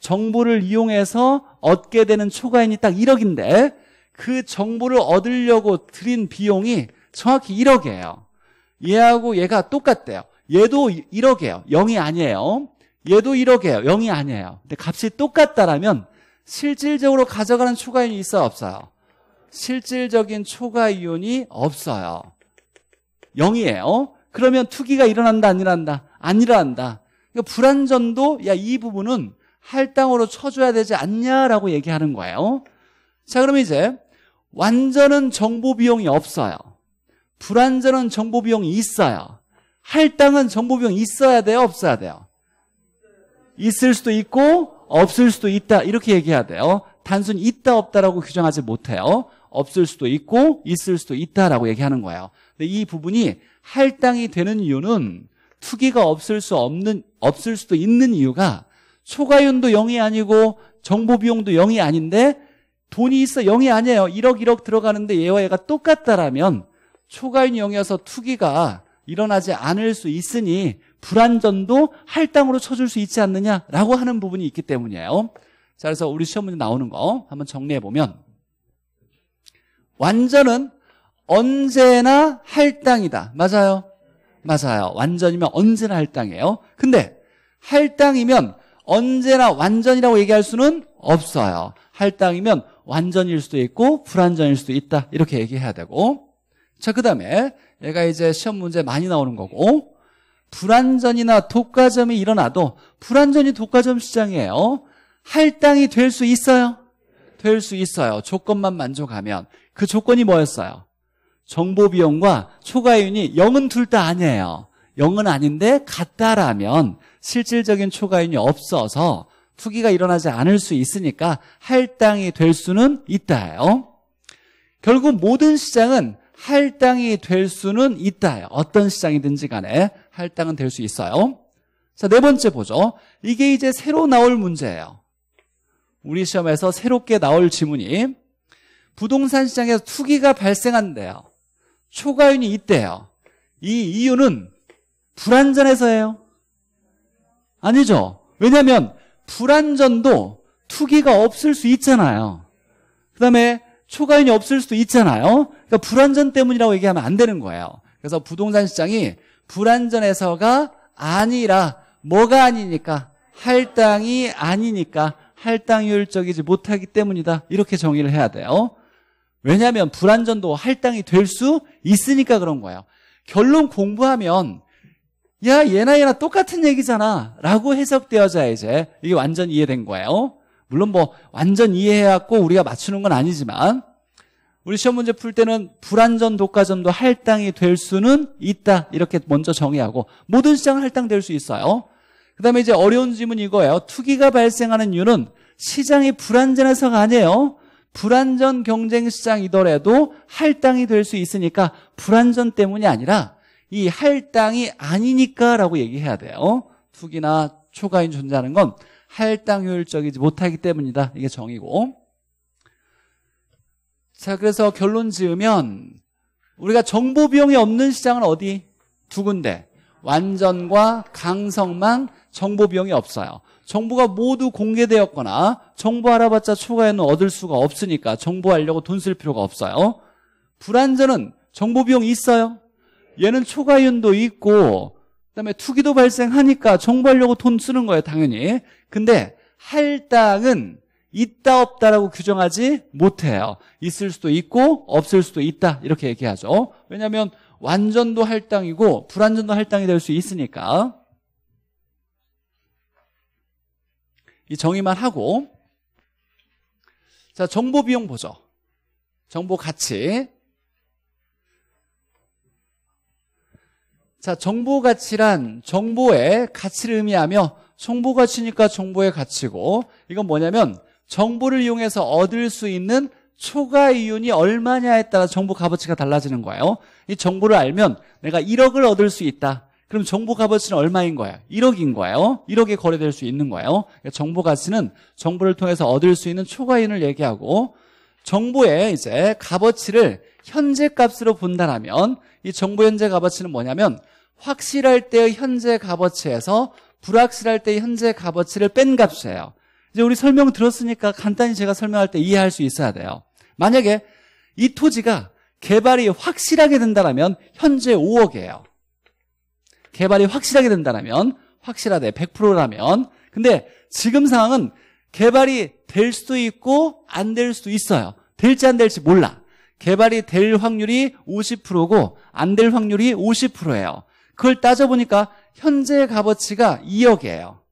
정보를 이용해서 얻게 되는 초과이윤이 딱 1억인데 그 정보를 얻으려고 들인 비용이 정확히 1억이에요 얘하고 얘가 똑같대요 얘도 1억이에요 0이 아니에요 얘도 1억이에요 0이 아니에요 근데 값이 똑같다라면 실질적으로 가져가는 초과이온이 있어요? 없어요? 실질적인 초과이윤이 없어요. 0이에요. 그러면 투기가 일어난다 안 일어난다? 안 일어난다. 그러니까 불안전도 야 이 부분은 할당으로 쳐줘야 되지 않냐라고 얘기하는 거예요. 자 그럼 이제 완전은 정보 비용이 없어요. 불안전은 정보 비용이 있어요. 할당은 정보 비용이 있어야 돼요? 없어야 돼요? 있을 수도 있고 없을 수도 있다 이렇게 얘기해야 돼요. 단순히 있다 없다라고 규정하지 못해요. 없을 수도 있고 있을 수도 있다라고 얘기하는 거예요. 근데 이 부분이 할당이 되는 이유는 투기가 없을 수 없는 없을 수도 있는 이유가 초과윤도 0이 아니고 정보비용도 0이 아닌데 돈이 있어 0이 아니에요. 1억 1억 들어가는데 얘와 얘가 똑같다라면 초과윤 이 0이어서 투기가 일어나지 않을 수 있으니 불안전도 할당으로 쳐줄 수 있지 않느냐라고 하는 부분이 있기 때문이에요. 자, 그래서 우리 시험 문제 나오는 거 한번 정리해 보면 완전은 언제나 할당이다. 맞아요? 맞아요. 완전이면 언제나 할당이에요. 근데 할당이면 언제나 완전이라고 얘기할 수는 없어요. 할당이면 완전일 수도 있고 불완전일 수도 있다. 이렇게 얘기해야 되고 자, 그 다음에 얘가 이제 시험 문제 많이 나오는 거고 불안전이나 독과점이 일어나도 불안전이 독과점 시장이에요. 할당이 될 수 있어요? 될 수 있어요. 조건만 만족하면. 그 조건이 뭐였어요? 정보 비용과 초과이윤이 0은 둘 다 아니에요. 0은 아닌데 같다라면 실질적인 초과이윤이 없어서 투기가 일어나지 않을 수 있으니까 할당이 될 수는 있다요. 결국 모든 시장은 할당이 될 수는 있다요. 어떤 시장이든지 간에 할당은 될 수 있어요. 자, 네 번째 보죠. 이게 이제 새로 나올 문제예요. 우리 시험에서 새롭게 나올 지문이 부동산 시장에서 투기가 발생한대요. 초과윤이 있대요. 이 이유는 불안전에서예요. 아니죠. 왜냐하면 불안전도 투기가 없을 수 있잖아요. 그다음에 초과윤이 없을 수도 있잖아요. 그러니까 불안전 때문이라고 얘기하면 안 되는 거예요. 그래서 부동산 시장이 불완전해서가 아니라 뭐가 아니니까 할당이 아니니까 할당효율적이지 못하기 때문이다 이렇게 정의를 해야 돼요 왜냐하면 불완전도 할당이 될 수 있으니까 그런 거예요 결론 공부하면 야 얘나 얘나 똑같은 얘기잖아 라고 해석되어져야 이제 이게 완전 이해된 거예요 물론 뭐 완전 이해해갖고 우리가 맞추는 건 아니지만 우리 시험 문제 풀 때는 불안전 독과점도 할당이 될 수는 있다. 이렇게 먼저 정의하고 모든 시장은 할당될 수 있어요. 그다음에 이제 어려운 질문 이거예요. 투기가 발생하는 이유는 시장이 불안전해서가 아니에요. 불안전 경쟁 시장이더라도 할당이 될 수 있으니까 불안전 때문이 아니라 이 할당이 아니니까라고 얘기해야 돼요. 투기나 초과인 존재하는 건 할당 효율적이지 못하기 때문이다. 이게 정의고. 자, 그래서 결론 지으면 우리가 정보 비용이 없는 시장은 어디? 두 군데. 완전과 강성만 정보 비용이 없어요. 정보가 모두 공개되었거나 정보 알아봤자 초과에는 얻을 수가 없으니까 정보 하려고돈 쓸 필요가 없어요. 불안전은 정보 비용이 있어요. 얘는 초과윤도 있고 그다음에 투기도 발생하니까 정보 하려고돈 쓰는 거예요, 당연히. 근데 할당은 있다 없다라고 규정하지 못해요. 있을 수도 있고 없을 수도 있다 이렇게 얘기하죠. 왜냐하면 완전도 할당이고 불완전도 할당이 될 수 있으니까 이 정의만 하고 자 정보 비용 보죠. 정보 가치 자 정보 가치란 정보의 가치를 의미하며 정보 가치니까 정보의 가치고 이건 뭐냐면 정보를 이용해서 얻을 수 있는 초과 이윤이 얼마냐에 따라 정부 값어치가 달라지는 거예요 이 정보를 알면 내가 1억을 얻을 수 있다 그럼 정보 값어치는 얼마인 거예요? 1억인 거예요 1억에 거래될 수 있는 거예요 그러니까 정보 가치는 정보를 통해서 얻을 수 있는 초과 이윤을 얘기하고 정보의 이제 값어치를 현재 값으로 분단하면 이 정보 현재 값어치는 뭐냐면 확실할 때의 현재 값어치에서 불확실할 때의 현재 값어치를 뺀 값이에요 이제 우리 설명 들었으니까 간단히 제가 설명할 때 이해할 수 있어야 돼요. 만약에 이 토지가 개발이 확실하게 된다면 현재 5억이에요. 개발이 확실하게 된다면 확실하대 100%라면 근데 지금 상황은 개발이 될 수도 있고 안 될 수도 있어요. 될지 안 될지 몰라. 개발이 될 확률이 50%고 안 될 확률이 50%예요. 그걸 따져보니까 현재 값어치가 2억이에요.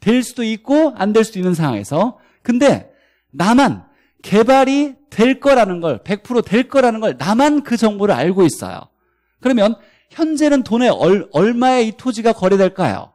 될 수도 있고 안 될 수도 있는 상황에서 근데 나만 개발이 될 거라는 걸 100%될 거라는 걸 나만 그 정보를 알고 있어요. 그러면 현재는 돈에 얼, 얼마의이 토지가 거래될까요?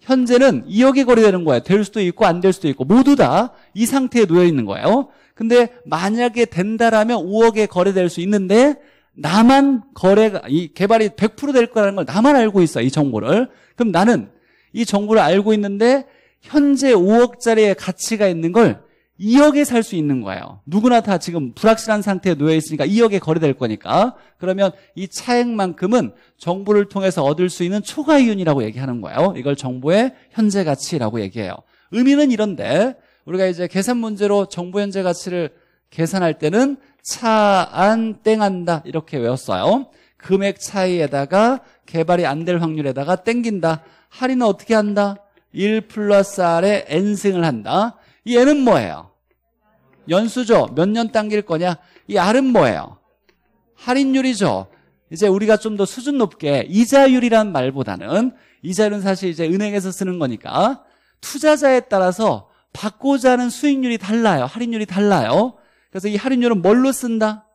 현재는 2억이 거래되는 거예요. 될 수도 있고 안 될 수도 있고 모두 다 이 상태에 놓여 있는 거예요. 근데 만약에 된다라면 5억에 거래될 수 있는데 나만 거래가 이 개발이 100%될 거라는 걸 나만 알고 있어 이 정보를. 그럼 나는 이 정보를 알고 있는데 현재 5억짜리의 가치가 있는 걸 2억에 살 수 있는 거예요. 누구나 다 지금 불확실한 상태에 놓여 있으니까 2억에 거래될 거니까. 그러면 이 차액만큼은 정부를 통해서 얻을 수 있는 초과 이윤이라고 얘기하는 거예요. 이걸 정부의 현재 가치라고 얘기해요. 의미는 이런데 우리가 이제 계산 문제로 정부 현재 가치를 계산할 때는 차 안 땡한다 이렇게 외웠어요. 금액 차이에다가 개발이 안 될 확률에다가 땡긴다. 할인은 어떻게 한다? 1 플러스 R에 N승을 한다. 이 N은 뭐예요? 연수죠. 몇 년 당길 거냐? 이 R은 뭐예요? 할인율이죠. 이제 우리가 좀 더 수준 높게 이자율이란 말보다는 이자율은 사실 이제 은행에서 쓰는 거니까 투자자에 따라서 받고자 하는 수익률이 달라요. 할인율이 달라요. 그래서 이 할인율은 뭘로 쓴다?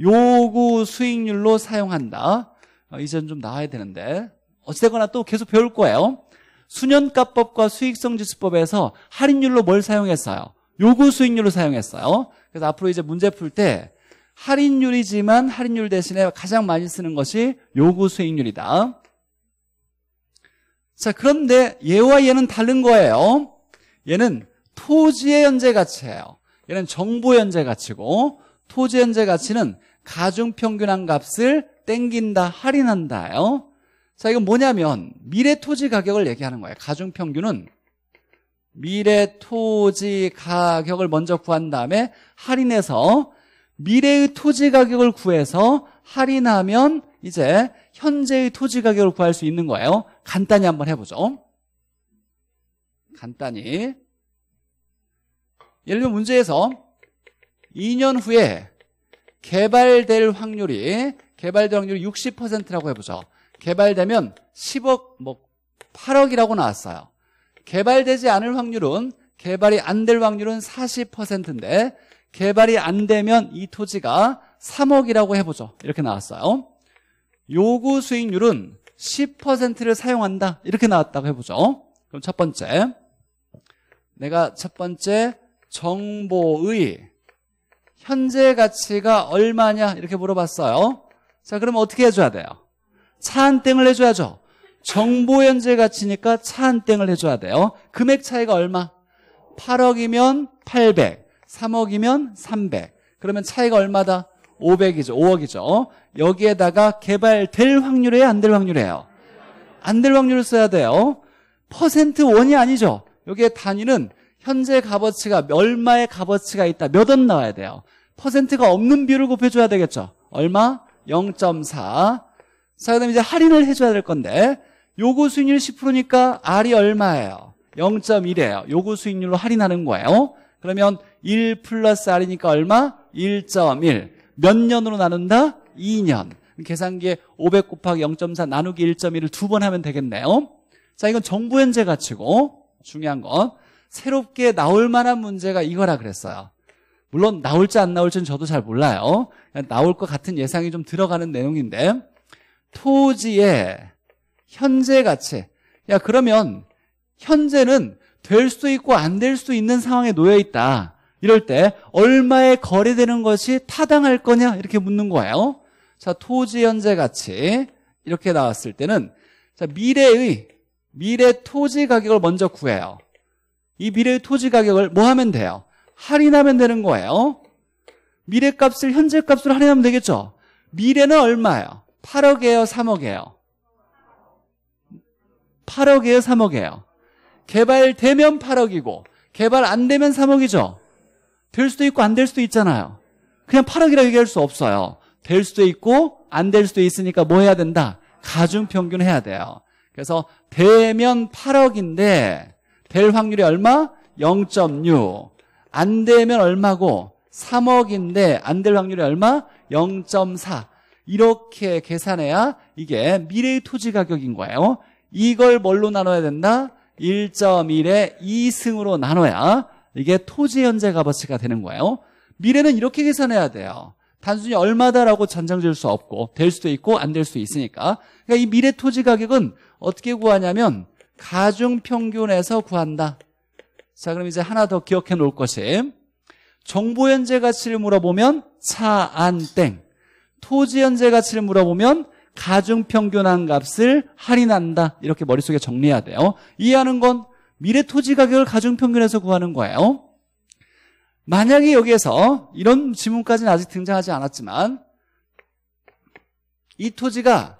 요구 수익률로 사용한다. 어, 이제는 좀 나와야 되는데 어찌되거나 또 계속 배울 거예요. 수년가법과 수익성지수법에서 할인율로 뭘 사용했어요? 요구 수익률을 사용했어요. 그래서 앞으로 이제 문제 풀 때 할인율이지만 할인율 대신에 가장 많이 쓰는 것이 요구 수익률이다. 자, 그런데 얘와 얘는 다른 거예요. 얘는 토지의 연재 가치예요. 얘는 정보 연재 가치고 토지 연재 가치는 가중 평균한 값을 땡긴다, 할인한다요. 자, 이건 뭐냐면 미래 토지 가격을 얘기하는 거예요. 가중평균은 미래 토지 가격을 먼저 구한 다음에 할인해서 미래의 토지 가격을 구해서 할인하면 이제 현재의 토지 가격을 구할 수 있는 거예요. 간단히 한번 해보죠. 간단히. 예를 들면 문제에서 2년 후에 개발될 확률이 개발될 확률이 60%라고 해보죠. 개발되면 10억, 뭐 8억이라고 나왔어요. 개발되지 않을 확률은 개발이 안 될 확률은 40%인데 개발이 안 되면 이 토지가 3억이라고 해보죠. 이렇게 나왔어요. 요구 수익률은 10%를 사용한다. 이렇게 나왔다고 해보죠. 그럼 첫 번째 내가 첫 번째 정보의 현재 가치가 얼마냐 이렇게 물어봤어요. 자 그럼 어떻게 해줘야 돼요? 차한 땡을 해줘야죠. 정보현재 가치니까 차 한 땡을 해줘야 돼요. 금액 차이가 얼마? 8억이면 800, 3억이면 300. 그러면 차이가 얼마다? 500이죠. 5억이죠. 여기에다가 개발될 확률에 이요안 될 확률이에요. 안 될 확률을 써야 돼요. 퍼센트 원이 아니죠. 여기에 단위는 현재 값어치가 얼마의 값어치가 있다. 몇 원 나와야 돼요. 퍼센트가 없는 비율을 곱해줘야 되겠죠. 얼마? 0.4 자, 그 다음에 이제 할인을 해줘야 될 건데 요구 수익률 10%니까 R이 얼마예요? 0.1이에요. 요구 수익률로 할인하는 거예요. 그러면 1 플러스 R이니까 얼마? 1.1. 몇 년으로 나눈다? 2년. 계산기에 500 곱하기 0.4 나누기 1.1을 두 번 하면 되겠네요. 자, 이건 정부 현재 가치고 중요한 건 새롭게 나올 만한 문제가 이거라 그랬어요. 물론 나올지 안 나올지는 저도 잘 몰라요. 나올 것 같은 예상이 좀 들어가는 내용인데 토지의 현재 가치. 야, 그러면 현재는 될 수 있고 안 될 수 있는 상황에 놓여 있다. 이럴 때 얼마에 거래되는 것이 타당할 거냐 이렇게 묻는 거예요. 자, 토지 현재 가치 이렇게 나왔을 때는 자, 미래의 미래 토지 가격을 먼저 구해요. 이 미래의 토지 가격을 뭐 하면 돼요? 할인하면 되는 거예요. 미래 값을 현재 값으로 할인하면 되겠죠. 미래는 얼마예요? 8억이에요? 3억이에요? 8억이에요? 3억이에요? 개발되면 8억이고 개발 안 되면 3억이죠. 될 수도 있고 안 될 수도 있잖아요. 그냥 8억이라고 얘기할 수 없어요. 될 수도 있고 안 될 수도 있으니까 뭐 해야 된다? 가중평균 해야 돼요. 그래서 되면 8억인데 될 확률이 얼마? 0.6. 안 되면 얼마고 3억인데 안 될 확률이 얼마? 0.4. 이렇게 계산해야 이게 미래의 토지 가격인 거예요. 이걸 뭘로 나눠야 된다? 1.1에 2승으로 나눠야 이게 토지 현재 값어치가 되는 거예요. 미래는 이렇게 계산해야 돼요. 단순히 얼마다라고 전장 지을 수 없고 될 수도 있고 안 될 수 있으니까 그러니까 이 미래 토지 가격은 어떻게 구하냐면 가중 평균에서 구한다. 자 그럼 이제 하나 더 기억해 놓을 것이 정보 현재 가치를 물어보면 차안땡 토지 현재 가치를 물어보면 가중평균한 값을 할인한다. 이렇게 머릿속에 정리해야 돼요. 이해하는 건 미래 토지 가격을 가중평균해서 구하는 거예요. 만약에 여기에서 이런 지문까지는 아직 등장하지 않았지만 이 토지가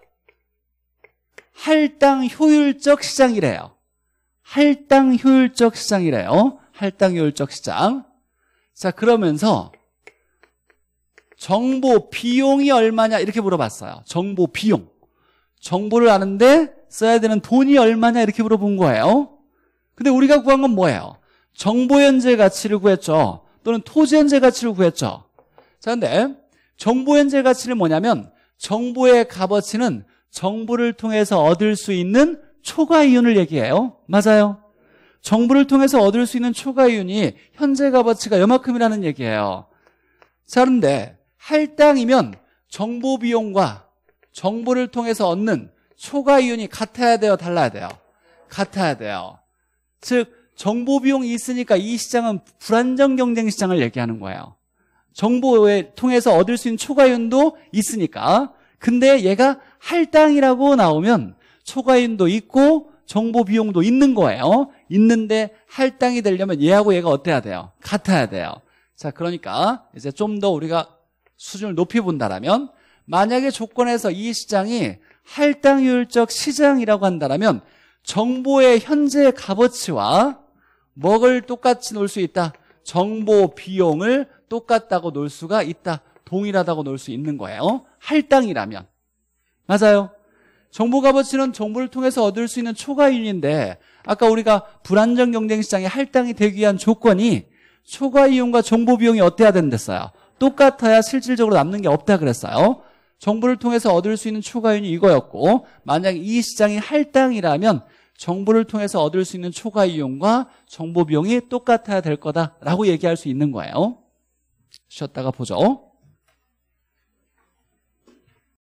할당 효율적 시장이래요. 할당 효율적 시장이래요. 할당 효율적 시장. 자, 그러면서 정보 비용이 얼마냐 이렇게 물어봤어요. 정보 비용. 정보를 아는데 써야 되는 돈이 얼마냐 이렇게 물어본 거예요. 근데 우리가 구한 건 뭐예요? 정보현재 가치를 구했죠. 또는 토지현재 가치를 구했죠. 자, 근데 정보현재 가치는 뭐냐면 정보의 값어치는 정보를 통해서 얻을 수 있는 초과이윤을 얘기해요. 맞아요. 정보를 통해서 얻을 수 있는 초과이윤이 현재 값어치가 요만큼이라는 얘기예요. 자, 그런데 할당이면 정보 비용과 정보를 통해서 얻는 초과 이윤이 같아야 돼요 달라야 돼요 같아야 돼요 즉 정보 비용이 있으니까 이 시장은 불안정 경쟁 시장을 얘기하는 거예요 정보에 통해서 얻을 수 있는 초과 이윤도 있으니까 근데 얘가 할당이라고 나오면 초과 이윤도 있고 정보 비용도 있는 거예요 있는데 할당이 되려면 얘하고 얘가 어때야 돼요 같아야 돼요 자 그러니까 이제 좀 더 우리가 수준을 높이 본다라면 만약에 조건에서 이 시장이 할당효율적 시장이라고 한다라면 정보의 현재 값어치와 먹을 똑같이 놓을 수 있다. 정보 비용을 똑같다고 놓을 수가 있다. 동일하다고 놓을 수 있는 거예요. 할당이라면. 맞아요. 정보 값어치는 정보를 통해서 얻을 수 있는 초과이윤인데 아까 우리가 불안정 경쟁 시장에 할당이 되기 위한 조건이 초과이윤과 정보 비용이 어때야 된댔어요? 똑같아야 실질적으로 남는 게 없다 그랬어요. 정부를 통해서 얻을 수 있는 초과이윤이 이거였고 만약 이 시장이 할당이라면 정부를 통해서 얻을 수 있는 초과 이용과 정보 비용이 똑같아야 될 거다라고 얘기할 수 있는 거예요. 쉬었다가 보죠.